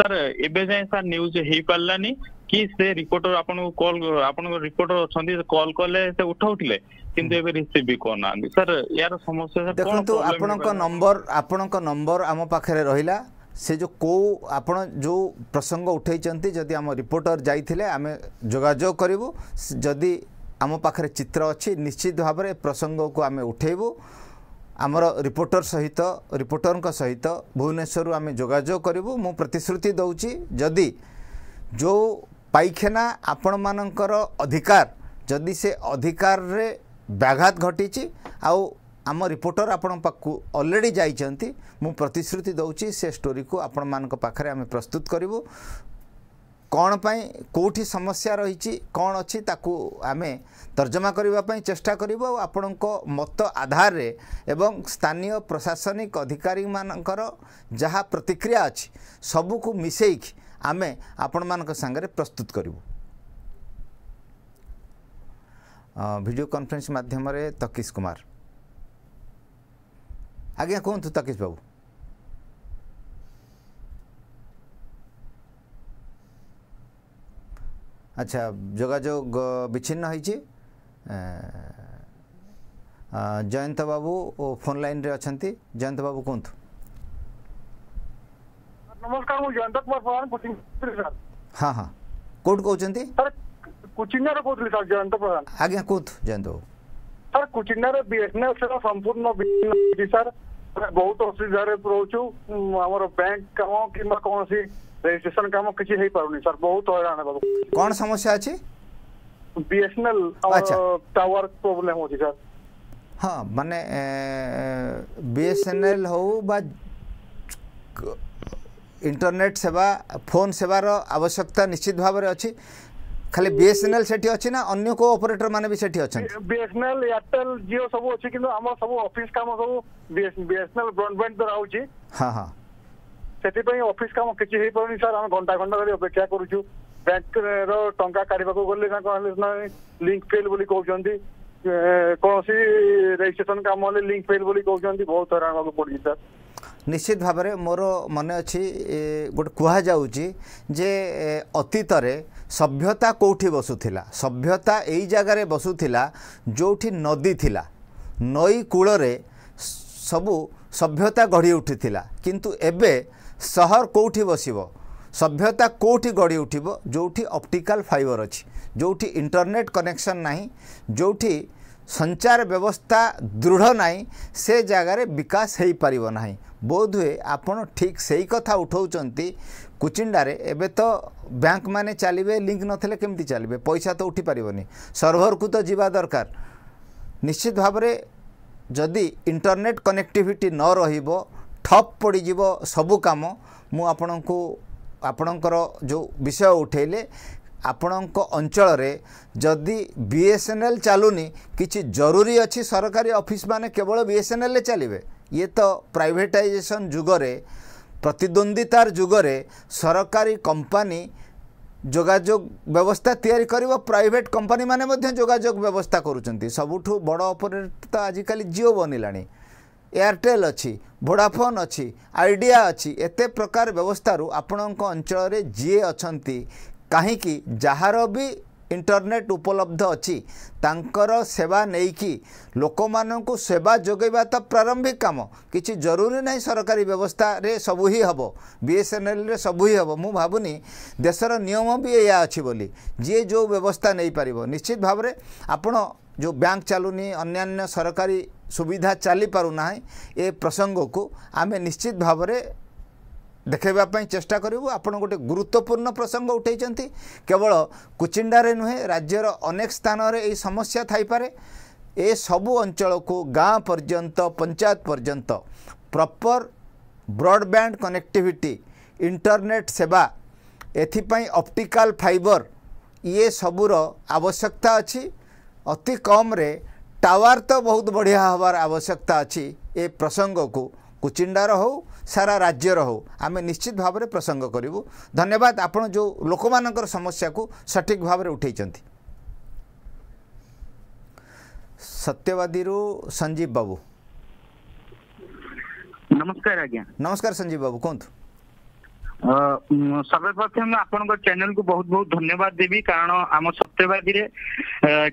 ସାର୍ ଏବେ ଯାଏଁ ସାର୍ ନ୍ୟୁଜ୍ ହେଇପାରିଲାନି କି ସେ ରିପୋର୍ଟର ଆପଣଙ୍କୁ କଲ୍ ଆପଣଙ୍କ ରିପୋର୍ଟର ଅଛନ୍ତି କଲ୍ କଲେ ସେ ଉଠାଉଥିଲେ କିନ୍ତୁ ଏବେ ରିସିଭ୍ ବି କରୁନାହାନ୍ତି ସାର୍ ୟାର ସମସ୍ୟା ଦେଖନ୍ତୁ ଆପଣଙ୍କ ନମ୍ବର ଆପଣଙ୍କ ନମ୍ବର ଆମ ପାଖରେ ରହିଲା ସେ ଯେଉଁ କେଉଁ ଆପଣ ଯେଉଁ ପ୍ରସଙ୍ଗ ଉଠାଇଛନ୍ତି ଯଦି ଆମ ରିପୋର୍ଟର ଯାଇଥିଲେ ଆମେ ଯୋଗାଯୋଗ କରିବୁ ଯଦି ଆମ ପାଖରେ ଚିତ୍ର ଅଛି ନିଶ୍ଚିତ ଭାବରେ ପ୍ରସଙ୍ଗକୁ ଆମେ ଉଠାଇବୁ आमर रिपोर्टर सहित रिपोर्टर सहित भुवनेश्वर भुवनश्वरू जब म प्रतिश्रुति देउ जो पाखाना आपण मानकर अधिकार से अधिकार रे व्याघात घटि आउ आम रिपोर्टर आपण आपु अल्रेडी जाइन्छ म प्रतिश्रुति देउसे स्टोरीको आप म पाखेरि प्रस्तुत गरौँ କ'ଣ ପାଇଁ କେଉଁଠି ସମସ୍ୟା ରହିଛି କ'ଣ ଅଛି ତାକୁ ଆମେ ତର୍ଜମା କରିବା ପାଇଁ ଚେଷ୍ଟା କରିବୁ ଆଉ ଆପଣଙ୍କ ମତ ଆଧାରରେ ଏବଂ ସ୍ଥାନୀୟ ପ୍ରଶାସନିକ ଅଧିକାରୀମାନଙ୍କର ଯାହା ପ୍ରତିକ୍ରିୟା ଅଛି ସବୁକୁ ମିଶେଇକି ଆମେ ଆପଣମାନଙ୍କ ସାଙ୍ଗରେ ପ୍ରସ୍ତୁତ କରିବୁ ଭିଡ଼ିଓ କନଫରେନ୍ସ ମାଧ୍ୟମରେ ତକିଶ କୁମାର ଆଜ୍ଞା କୁହନ୍ତୁ ତକିଶ ବାବୁ अच्छा जोजोग विच्छिन्न हो जयंत बाबू फोन लाइन रे अच्छा जयंत बाबू कहतु नमस्कार मु जयंत कुमार प्रधान हाँ हाँ कौट कौन सर कुचिंग कहते सर जयंत प्रधान संपूर्ण बहुत असुविधा रोच आम बैंक कम कि कौन ରେଜିଷ୍ଟ୍ରେସନ କାମ କିଛି ହେଇପାରୁନି ସାର୍ ବହୁତ ହଇରାଣ ହେବାକୁ କ'ଣ ସମସ୍ୟା ଅଛି ବିଏସ୍ଏନ୍ଏଲ୍ ଟାୱାର ପ୍ରୋବ୍ଲେମ୍ ହେଉଛି ସାର୍ ହଁ ମାନେ ବିଏସ୍ଏନ୍ଏଲ୍ ହଉ ବା ଇଣ୍ଟରନେଟ୍ ସେବା ଫୋନ୍ ସେବାର ଆବଶ୍ୟକତା ନିଶ୍ଚିତ ଭାବରେ ଅଛି ଖାଲି ବିଏସ୍ଏନ୍ଏଲ୍ ସେଠି ଅଛି ନା ଅନ୍ୟ କୋଉ ଅପରେଟର ମାନେ ବି ସେଠି ଅଛନ୍ତି ବିଏସ୍ଏନ୍ଏଲ୍ ଏୟାରଟେଲ ଜିଓ ସବୁ ଅଛି କିନ୍ତୁ ଆମର ସବୁ ଅଫିସ କାମ ସବୁ ବିଏସ୍ଏନ୍ଏଲ୍ ବ୍ରଡବ୍ୟାଣ୍ଡ ଦ୍ୱାରା ହେଉଛି ହଁ ହଁ ସେଥିପାଇଁ ଅଫିସ କାମ କିଛି ହେଇପାରୁନି ସାର୍ ଆମେ ଘଣ୍ଟା ଘଣ୍ଟା ଧରି ଅପେକ୍ଷା କରୁଛୁ ବ୍ୟାଙ୍କ ର ଟଙ୍କା କାଢିବାକୁ ଗଲେ ତାଙ୍କ ଲିଙ୍କ ଫେଲ୍ ବୋଲି କହୁଛନ୍ତି କୌଣସି ରେଜିଷ୍ଟ୍ରେସନ କାମ ହେଲେ ଲିଙ୍କ ଫେଲ୍ ବୋଲି କହୁଛନ୍ତି ବହୁତ ହଇରାଣ ହେବାକୁ ପଡୁଛି ସାର୍ ନିଶ୍ଚିତ ଭାବରେ ମୋର ମନେ ଅଛି ଗୋଟେ କୁହାଯାଉଛି ଯେ ଅତୀତରେ ସଭ୍ୟତା କେଉଁଠି ବସୁଥିଲା ସଭ୍ୟତା ଏଇ ଜାଗାରେ ବସୁଥିଲା ଯେଉଁଠି ନଦୀ ଥିଲା ନଈ କୂଳରେ ସବୁ ସଭ୍ୟତା ଗଢ଼ି ଉଠିଥିଲା କିନ୍ତୁ ଏବେ ସହର କେଉଁଠି ବସିବ ସଭ୍ୟତା କେଉଁଠି ଗଢ଼ି ଉଠିବ ଯେଉଁଠି ଅପ୍ଟିକାଲ୍ ଫାଇବର ଅଛି ଯେଉଁଠି ଇଣ୍ଟରନେଟ୍ କନେକ୍ସନ୍ ନାହିଁ ଯେଉଁଠି ସଞ୍ଚାର ବ୍ୟବସ୍ଥା ଦୃଢ଼ ନାହିଁ ସେ ଜାଗାରେ ବିକାଶ ହୋଇପାରିବ ନାହିଁ ବୋଧହୁଏ ଆପଣ ଠିକ୍ ସେଇ କଥା ଉଠାଉଛନ୍ତି କୁଚିଣ୍ଡାରେ ଏବେ ତ ବ୍ୟାଙ୍କମାନେ ଚାଲିବେ ଲିଙ୍କ୍ ନଥିଲେ କେମିତି ଚାଲିବେ ପଇସା ତ ଉଠିପାରିବନି ସର୍ଭରକୁ ତ ଯିବା ଦରକାର ନିଶ୍ଚିତ ଭାବରେ ଯଦି ଇଣ୍ଟରନେଟ୍ କନେକ୍ଟିଭିଟି ନ ରହିବ ଠପ୍ ପଡ଼ିଯିବ ସବୁ କାମ ମୁଁ ଆପଣଙ୍କୁ ଆପଣଙ୍କର ଯେଉଁ ବିଷୟ ଉଠାଇଲେ ଆପଣଙ୍କ ଅଞ୍ଚଳରେ ଯଦି ବି ଏସ୍ ଏନ୍ ଏଲ୍ ଚାଲୁନି କିଛି ଜରୁରୀ ଅଛି ସରକାରୀ ଅଫିସ୍ମାନେ କେବଳ ବି ଏସ୍ ଏନ୍ ଏଲ୍ ଚାଲିବେ ଇଏ ତ ପ୍ରାଇଭେଟାଇଜେସନ୍ ଯୁଗରେ ପ୍ରତିଦ୍ୱନ୍ଦ୍ୱିତାର ଯୁଗରେ ସରକାରୀ କମ୍ପାନୀ ଯୋଗାଯୋଗ ବ୍ୟବସ୍ଥା ତିଆରି କରିବ ପ୍ରାଇଭେଟ୍ କମ୍ପାନୀମାନେ ମଧ୍ୟ ଯୋଗାଯୋଗ ବ୍ୟବସ୍ଥା କରୁଛନ୍ତି ସବୁଠୁ ବଡ଼ ଅପରେଟର୍ ତ ଆଜିକାଲି ଜିଓ ବନିଲାଣି ଏୟାରଟେଲ୍ ଅଛି ଭୋଡ଼ାଫୋନ୍ ଅଛି ଆଇଡ଼ିଆ ଅଛି ଏତେ ପ୍ରକାର ବ୍ୟବସ୍ଥାରୁ ଆପଣଙ୍କ ଅଞ୍ଚଳରେ ଯିଏ ଅଛନ୍ତି କାହିଁକି ଯାହାର ବି ଇଣ୍ଟରନେଟ୍ ଉପଲବ୍ଧ ଅଛି ତାଙ୍କର ସେବା ନେଇକି ଲୋକମାନଙ୍କୁ ସେବା ଯୋଗାଇବା ତ ପ୍ରାରମ୍ଭିକ କାମ କିଛି ଜରୁରୀ ନାହିଁ ସରକାରୀ ବ୍ୟବସ୍ଥାରେ ସବୁ ହିଁ ହେବ ବି ଏସ୍ ଏନ୍ ଏଲ୍ରେ ସବୁ ହିଁ ହେବ ମୁଁ ଭାବୁନି ଦେଶର ନିୟମ ବି ଏହା ଅଛି ବୋଲି ଯିଏ ଯେଉଁ ବ୍ୟବସ୍ଥା ନେଇପାରିବ ନିଶ୍ଚିତ ଭାବରେ ଆପଣ ଯେଉଁ ବ୍ୟାଙ୍କ ଚାଲୁନି ଅନ୍ୟାନ୍ୟ ସରକାରୀ ସୁବିଧା ଚାଲିପାରୁନାହିଁ ଏ ପ୍ରସଙ୍ଗକୁ ଆମେ ନିଶ୍ଚିତ ଭାବରେ ଦେଖାଇବା ପାଇଁ ଚେଷ୍ଟା କରିବୁ ଆପଣ ଗୋଟେ ଗୁରୁତ୍ୱପୂର୍ଣ୍ଣ ପ୍ରସଙ୍ଗ ଉଠାଇଛନ୍ତି କେବଳ କୁଚିଣ୍ଡାରେ ନୁହେଁ ରାଜ୍ୟର ଅନେକ ସ୍ଥାନରେ ଏହି ସମସ୍ୟା ଥାଇପାରେ ଏ ସବୁ ଅଞ୍ଚଳକୁ ଗାଁ ପର୍ଯ୍ୟନ୍ତ ପଞ୍ଚାୟତ ପର୍ଯ୍ୟନ୍ତ ପ୍ରପର୍ ବ୍ରଡ଼ବ୍ୟାଣ୍ଡ କନେକ୍ଟିଭିଟି ଇଣ୍ଟରନେଟ୍ ସେବା ଏଥିପାଇଁ ଅପ୍ଟିକାଲ୍ ଫାଇବର ଇଏ ସବୁର ଆବଶ୍ୟକତା ଅଛି ଅତି କମ୍ରେ ଟାୱାର ତ ବହୁତ ବଢ଼ିଆ ହେବାର ଆବଶ୍ୟକତା ଅଛି ଏ ପ୍ରସଙ୍ଗକୁ କୁଚିଣ୍ଡାର ହେଉ ସାରା ରାଜ୍ୟର ହେଉ ଆମେ ନିଶ୍ଚିତ ଭାବରେ ପ୍ରସଙ୍ଗ କରିବୁ ଧନ୍ୟବାଦ ଆପଣ ଯେଉଁ ଲୋକମାନଙ୍କର ସମସ୍ୟାକୁ ସଠିକ୍ ଭାବରେ ଉଠାଇଛନ୍ତି ସତ୍ୟବାଦୀରୁ ସଞ୍ଜୀବ ବାବୁ ନମସ୍କାର ଆଜ୍ଞା ନମସ୍କାର ସଞ୍ଜୀବ ବାବୁ କୁହନ୍ତୁ ସର୍ବପ୍ରଥମେ ମୁଁ ଆପଣଙ୍କ କୁ ବହୁତ ବହୁତ ଧନ୍ୟବାଦ ଦେବି କାରଣ ଆମ ସତ୍ୟବାଦୀରେ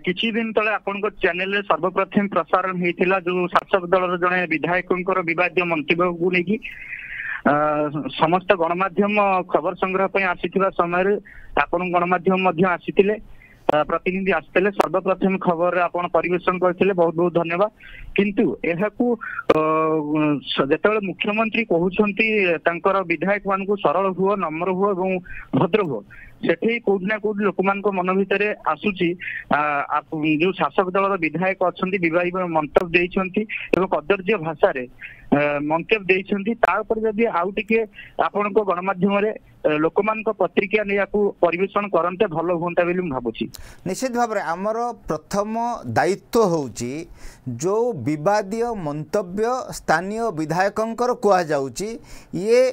କିଛି ଦିନ ତଳେ ଆପଣଙ୍କ ଚ୍ୟାନେଲରେ ସର୍ବପ୍ରଥମ ପ୍ରସାରଣ ହେଇଥିଲା ଯୋଉ ଶାସକ ଦଳର ଜଣେ ବିଧାୟକଙ୍କର ବିବାଦୀୟ ମନ୍ତବ୍ୟକୁ ନେଇକି ସମସ୍ତ ଗଣମାଧ୍ୟମ ଖବର ସଂଗ୍ରହ ପାଇଁ ଆସିଥିବା ସମୟରେ ଆପଣଙ୍କ ଗଣମାଧ୍ୟମ ମଧ୍ୟ ଆସିଥିଲେ ପ୍ରତିନିଧି ଆସିଥିଲେ ସର୍ବପ୍ରଥମେ ଖବର ଆପଣ ପରିବେଷଣ କରିଥିଲେ ବହୁତ ବହୁତ ଧନ୍ୟବାଦ କିନ୍ତୁ ଏହାକୁ ଯେତେବେଳେ ମୁଖ୍ୟମନ୍ତ୍ରୀ କହୁଛନ୍ତି ତାଙ୍କର ବିଧାୟକ ମାନଙ୍କୁ ସରଳ ହୁଅ ନମ୍ର ହୁଅ ଏବଂ ଭଦ୍ର ହୁଅ ସେଠି କୋଉଠି ନା କୋଉଠି ଲୋକମାନଙ୍କ ମନ ଭିତରେ ଆସୁଛି ଯୋଉ ଶାସକ ଦଳର ବିଧାୟକ ଅଛନ୍ତି ବିବାହୀ ମନ୍ତବ୍ୟ ଦେଇଛନ୍ତି ଏବଂ କଦର୍ଯ୍ୟ ଭାଷାରେ ମନ୍ତବ୍ୟ ଦେଇଛନ୍ତି ତା ଉପରେ ଯଦି ଆଉ ଟିକେ ଆପଣଙ୍କ ଗଣମାଧ୍ୟମରେ ଲୋକମାନଙ୍କ ପ୍ରତିକ୍ରିୟା ନେଇଆକୁ ପରିବେଷଣ କରନ୍ତେ ଭଲ ହୁଅନ୍ତା ବୋଲି ମୁଁ ଭାବୁଛି ନିଶ୍ଚିତ ଭାବରେ ଆମର ପ୍ରଥମ ଦାୟିତ୍ୱ ହେଉଛି ଯେଉଁ ବିବାଦୀୟ ମନ୍ତବ୍ୟ ସ୍ଥାନୀୟ ବିଧାୟକଙ୍କର କୁହାଯାଉଛି ଇଏ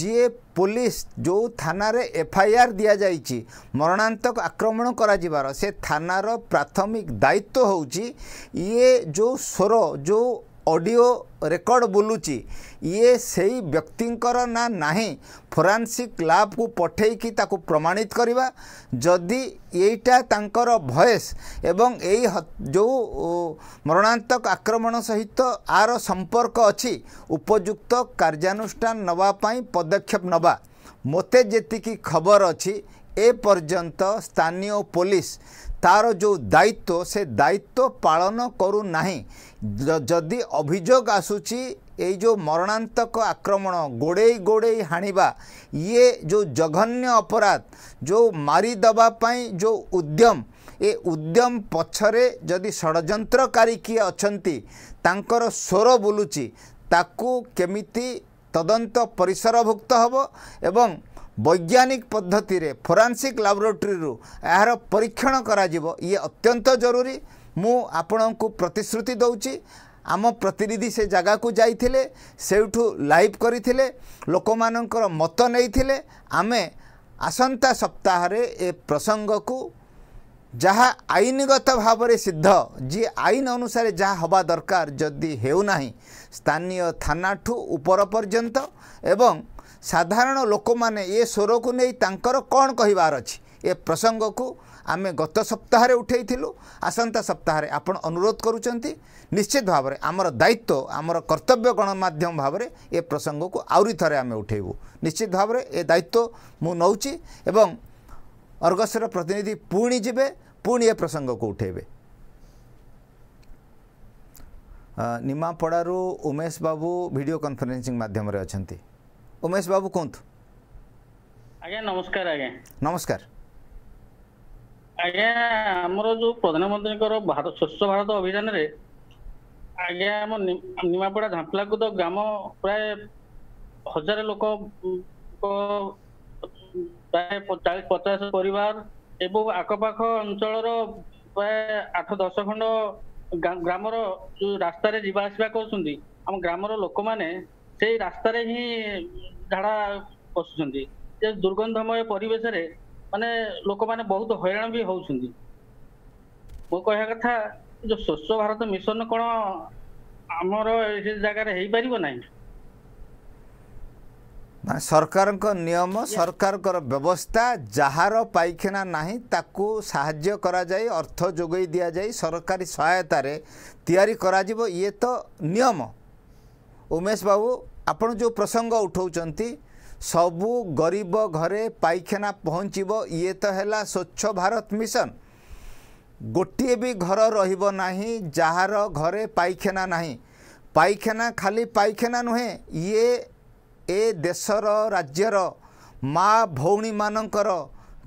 ଯିଏ ପୋଲିସ ଯେଉଁ ଥାନାରେ ଏଫଆଇଆର୍ ଦିଆଯାଇଛି ମରଣାନ୍ତକ ଆକ୍ରମଣ କରାଯିବାର ସେ ଥାନାର ପ୍ରାଥମିକ ଦାୟିତ୍ୱ ହେଉଛି ଇଏ ଯେଉଁ ସ୍ୱର ଯେଉଁ ଅଡ଼ିଓ ରେକର୍ଡ଼ ବୁଲୁଛି ଇଏ ସେଇ ବ୍ୟକ୍ତିଙ୍କର ନା ନାହିଁ ଫୋରାନ୍ସିକ୍ ଲ୍ୟାବ୍କୁ ପଠେଇକି ତାକୁ ପ୍ରମାଣିତ କରିବା ଯଦି ଏଇଟା ତାଙ୍କର ଭଏସ୍ ଏବଂ ଏଇ ଯେଉଁ ମରଣାନ୍ତକ ଆକ୍ରମଣ ସହିତ ଆର ସମ୍ପର୍କ ଅଛି ଉପଯୁକ୍ତ କାର୍ଯ୍ୟାନୁଷ୍ଠାନ ନେବା ପାଇଁ ପଦକ୍ଷେପ ନେବା ମୋତେ ଯେତିକି ଖବର ଅଛି ଏ ପର୍ଯ୍ୟନ୍ତ ସ୍ଥାନୀୟ ପୋଲିସ ତାର ଯେଉଁ ଦାୟିତ୍ୱ ସେ ଦାୟିତ୍ୱ ପାଳନ କରୁନାହିଁ ଯଦି ଅଭିଯୋଗ ଆସୁଛି ଏଇ ଯେଉଁ ମରଣାନ୍ତକ ଆକ୍ରମଣ ଗୋଡ଼େଇ ଗୋଡ଼େଇ ହାଣିବା ଇଏ ଯେଉଁ ଜଘନ୍ୟ ଅପରାଧ ଯେଉଁ ମାରିଦେବା ପାଇଁ ଯେଉଁ ଉଦ୍ୟମ ଏ ଉଦ୍ୟମ ପଛରେ ଯଦି ଷଡ଼ଯନ୍ତ୍ରକାରୀ କିଏ ଅଛନ୍ତି ତାଙ୍କର ସ୍ୱର ବୁଲୁଛି ତାକୁ କେମିତି ତଦନ୍ତ ପରିସରଭୁକ୍ତ ହେବ ଏବଂ ବୈଜ୍ଞାନିକ ପଦ୍ଧତିରେ ଫୋରାନ୍ସିକ୍ ଲାବୋରେଟୋରୀରୁ ଏହାର ପରୀକ୍ଷଣ କରାଯିବ ଇଏ ଅତ୍ୟନ୍ତ ଜରୁରୀ ମୁଁ ଆପଣଙ୍କୁ ପ୍ରତିଶ୍ରୁତି ଦେଉଛି ଆମ ପ୍ରତିନିଧି ସେ ଜାଗାକୁ ଯାଇଥିଲେ ସେଇଠୁ ଲାଇଭ୍ କରିଥିଲେ ଲୋକମାନଙ୍କର ମତ ନେଇଥିଲେ ଆମେ ଆସନ୍ତା ସପ୍ତାହରେ ଏ ପ୍ରସଙ୍ଗକୁ ଯାହା ଆଇନଗତ ଭାବରେ ସିଦ୍ଧ ଯିଏ ଆଇନ ଅନୁସାରେ ଯାହା ହେବା ଦରକାର ଯଦି ହେଉନାହିଁ ସ୍ଥାନୀୟ ଥାନାଠୁ ଉପର ପର୍ଯ୍ୟନ୍ତ ଏବଂ ସାଧାରଣ ଲୋକମାନେ ଏ ସ୍ୱରକୁ ନେଇ ତାଙ୍କର କ'ଣ କହିବାର ଅଛି ଏ ପ୍ରସଙ୍ଗକୁ ଆମେ ଗତ ସପ୍ତାହରେ ଉଠାଇଥିଲୁ ଆସନ୍ତା ସପ୍ତାହରେ ଆପଣ ଅନୁରୋଧ କରୁଛନ୍ତି ନିଶ୍ଚିତ ଭାବରେ ଆମର ଦାୟିତ୍ୱ ଆମର କର୍ତ୍ତବ୍ୟ ଗଣମାଧ୍ୟମ ଭାବରେ ଏ ପ୍ରସଙ୍ଗକୁ ଆହୁରି ଥରେ ଆମେ ଉଠାଇବୁ ନିଶ୍ଚିତ ଭାବରେ ଏ ଦାୟିତ୍ୱ ମୁଁ ନେଉଛି ଏବଂ ଅର୍ଗସର ପ୍ରତିନିଧି ପୁଣି ଯିବେ ପୁଣି ଏ ପ୍ରସଙ୍ଗକୁ ଉଠାଇବେ ନିମାପଡ଼ାରୁ ଉମେଶ ବାବୁ ଭିଡ଼ିଓ କନଫରେନ୍ସିଂ ମାଧ୍ୟମରେ ଅଛନ୍ତି উমেশ বাবু কুহতু আজ্ঞা নমস্কার আজ্ঞা নমস্কার আজ্ঞা আমার যে প্রধানমন্ত্রীঙ্কর ভারত স্বচ্ছ ভারত অভিযানের আজ্ঞা আমার নিমাপড়া ঝাম্পলাকুদ গ্রাম প্রায় হাজার লোক প্রায় চাশ পচাশ পরিবার এবং আখপাখ অঞ্চলর প্রায় আঠ দশ খণ্ড গ্রামর রাস্তায় যা আসবা করছেন আমার গ্রামর লোক মানে সেই রাস্তায় হি ଝାଡ଼ା ପଶୁଛନ୍ତି ଯେ ଦୁର୍ଗନ୍ଧମୟ ପରିବେଶରେ ମାନେ ଲୋକମାନେ ବହୁତ ହଇରାଣ ବି ହେଉଛନ୍ତି ମୋ କହିବା କଥା ଯୋଉ ସ୍ୱଚ୍ଛ ଭାରତ ମିଶନ କ'ଣ ଆମର ସେ ଜାଗାରେ ହେଇପାରିବ ନାହିଁ ସରକାରଙ୍କ ନିୟମ ସରକାରଙ୍କର ବ୍ୟବସ୍ଥା ଯାହାର ପାଇଖାନା ନାହିଁ ତାକୁ ସାହାଯ୍ୟ କରାଯାଇ ଅର୍ଥ ଯୋଗାଇ ଦିଆଯାଇ ସରକାରୀ ସହାୟତାରେ ତିଆରି କରାଯିବ ଇଏ ତ ନିୟମ ଉମେଶ ବାବୁ ଆପଣ ଯେଉଁ ପ୍ରସଙ୍ଗ ଉଠାଉଛନ୍ତି ସବୁ ଗରିବ ଘରେ ପାଇଖାନା ପହଞ୍ଚିବ ଇଏ ତ ହେଲା ସ୍ୱଚ୍ଛ ଭାରତ ମିଶନ ଗୋଟିଏ ବି ଘର ରହିବ ନାହିଁ ଯାହାର ଘରେ ପାଇଖାନା ନାହିଁ ପାଇଖାନା ଖାଲି ପାଇଖାନା ନୁହେଁ ଇଏ ଏ ଦେଶର ରାଜ୍ୟର ମା' ଭଉଣୀମାନଙ୍କର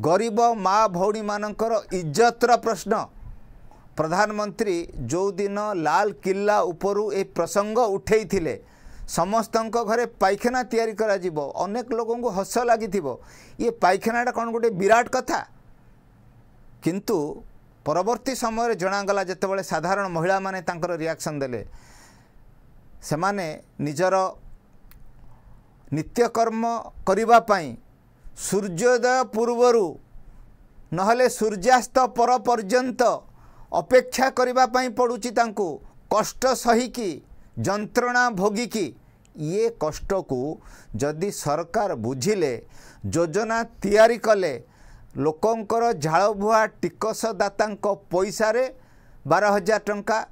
ଗରିବ ମା' ଭଉଣୀମାନଙ୍କର ଇଜ୍ଜତର ପ୍ରଶ୍ନ ପ୍ରଧାନମନ୍ତ୍ରୀ ଯେଉଁଦିନ ଲାଲ କିଲ୍ଲା ଉପରୁ ଏ ପ୍ରସଙ୍ଗ ଉଠାଇଥିଲେ ସମସ୍ତଙ୍କ ଘରେ ପାଇଖାନା ତିଆରି କରାଯିବ ଅନେକ ଲୋକଙ୍କୁ ହସ ଲାଗିଥିବ ଇଏ ପାଇଖାନାଟା କ'ଣ ଗୋଟିଏ ବିରାଟ କଥା କିନ୍ତୁ ପରବର୍ତ୍ତୀ ସମୟରେ ଜଣାଗଲା ଯେତେବେଳେ ସାଧାରଣ ମହିଳାମାନେ ତାଙ୍କର ରିଆକ୍ସନ୍ ଦେଲେ ସେମାନେ ନିଜର ନିତ୍ୟକର୍ମ କରିବା ପାଇଁ ସୂର୍ଯ୍ୟୋଦୟ ପୂର୍ବରୁ ନହେଲେ ସୂର୍ଯ୍ୟାସ୍ତ ପର ପର୍ଯ୍ୟନ୍ତ ଅପେକ୍ଷା କରିବା ପାଇଁ ପଡ଼ୁଛି ତାଙ୍କୁ କଷ୍ଟ ସହିକି जंत्रणा भोगिकी ये कष्ट जदि सरकार बुझिले योजना तैयारी कले लोकंर झाड़बुआ टिकसदाता पैसा बार हजार टाँह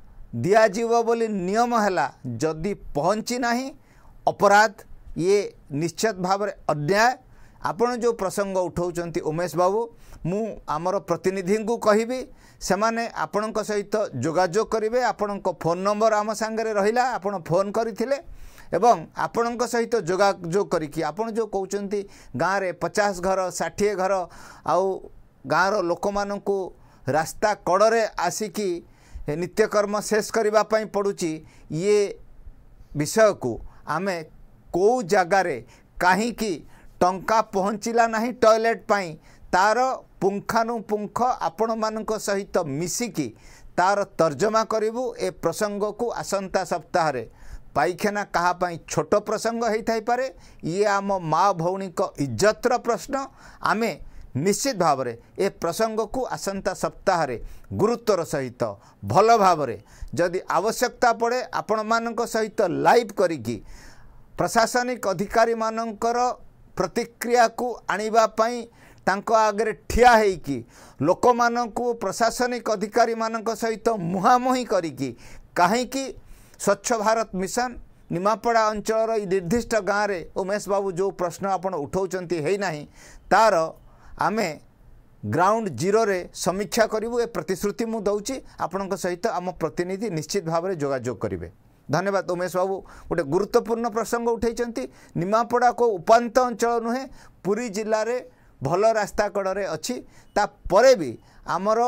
दिजावी नियम है जदि पहुँची ना अपराध ये निश्चित भाव अन्याय आपण जो प्रसंग उठाऊ उमेश बाबू मु आमर प्रतिनिधि को कहबी ସେମାନେ ଆପଣଙ୍କ ସହିତ ଯୋଗାଯୋଗ କରିବେ ଆପଣଙ୍କ ଫୋନ୍ ନମ୍ବର ଆମ ସାଙ୍ଗରେ ରହିଲା ଆପଣ ଫୋନ୍ କରିଥିଲେ ଏବଂ ଆପଣଙ୍କ ସହିତ ଯୋଗାଯୋଗ କରିକି ଆପଣ ଯେଉଁ କହୁଛନ୍ତି ଗାଁରେ ପଚାଶ ଘର ଷାଠିଏ ଘର ଆଉ ଗାଁର ଲୋକମାନଙ୍କୁ ରାସ୍ତା କଡ଼ରେ ଆସିକି ନିତ୍ୟକର୍ମ ଶେଷ କରିବା ପାଇଁ ପଡ଼ୁଛି ଇଏ ବିଷୟକୁ ଆମେ କେଉଁ ଜାଗାରେ କାହିଁକି ଟଙ୍କା ପହଞ୍ଚିଲା ନାହିଁ ଟଏଲେଟ୍ ପାଇଁ ତା'ର ପୁଙ୍ଖାନୁପୁଙ୍ଖ ଆପଣମାନଙ୍କ ସହିତ ମିଶିକି ତା'ର ତର୍ଜମା କରିବୁ ଏ ପ୍ରସଙ୍ଗକୁ ଆସନ୍ତା ସପ୍ତାହରେ ପାଇଖାନା କାହା ପାଇଁ ଛୋଟ ପ୍ରସଙ୍ଗ ହୋଇଥାଇପାରେ ଇଏ ଆମ ମା' ଭଉଣୀଙ୍କ ଇଜ୍ଜତର ପ୍ରଶ୍ନ ଆମେ ନିଶ୍ଚିତ ଭାବରେ ଏ ପ୍ରସଙ୍ଗକୁ ଆସନ୍ତା ସପ୍ତାହରେ ଗୁରୁତ୍ୱର ସହିତ ଭଲ ଭାବରେ ଯଦି ଆବଶ୍ୟକତା ପଡ଼େ ଆପଣମାନଙ୍କ ସହିତ ଲାଇଭ୍ କରିକି ପ୍ରଶାସନିକ ଅଧିକାରୀମାନଙ୍କର ପ୍ରତିକ୍ରିୟାକୁ ଆଣିବା ପାଇଁ ତାଙ୍କ ଆଗରେ ଠିଆ ହେଇକି ଲୋକମାନଙ୍କୁ ପ୍ରଶାସନିକ ଅଧିକାରୀମାନଙ୍କ ସହିତ ମୁହାଁମୁହିଁ କରିକି କାହିଁକି ସ୍ୱଚ୍ଛ ଭାରତ ମିଶନ ନିମାପଡ଼ା ଅଞ୍ଚଳର ଏଇ ନିର୍ଦ୍ଦିଷ୍ଟ ଗାଁରେ ଉମେଶ ବାବୁ ଯେଉଁ ପ୍ରଶ୍ନ ଆପଣ ଉଠାଉଛନ୍ତି ହେଇନାହିଁ ତା'ର ଆମେ ଗ୍ରାଉଣ୍ଡ ଜିରୋରେ ସମୀକ୍ଷା କରିବୁ ଏ ପ୍ରତିଶ୍ରୁତି ମୁଁ ଦେଉଛି ଆପଣଙ୍କ ସହିତ ଆମ ପ୍ରତିନିଧି ନିଶ୍ଚିତ ଭାବରେ ଯୋଗାଯୋଗ କରିବେ ଧନ୍ୟବାଦ ଉମେଶ ବାବୁ ଗୋଟେ ଗୁରୁତ୍ୱପୂର୍ଣ୍ଣ ପ୍ରସଙ୍ଗ ଉଠାଇଛନ୍ତି ନିମାପଡ଼ା କେଉଁ ଉପାନ୍ତ ଅଞ୍ଚଳ ନୁହେଁ ପୁରୀ ଜିଲ୍ଲାରେ ଭଲ ରାସ୍ତା କଡ଼ରେ ଅଛି ତାପରେ ବି ଆମର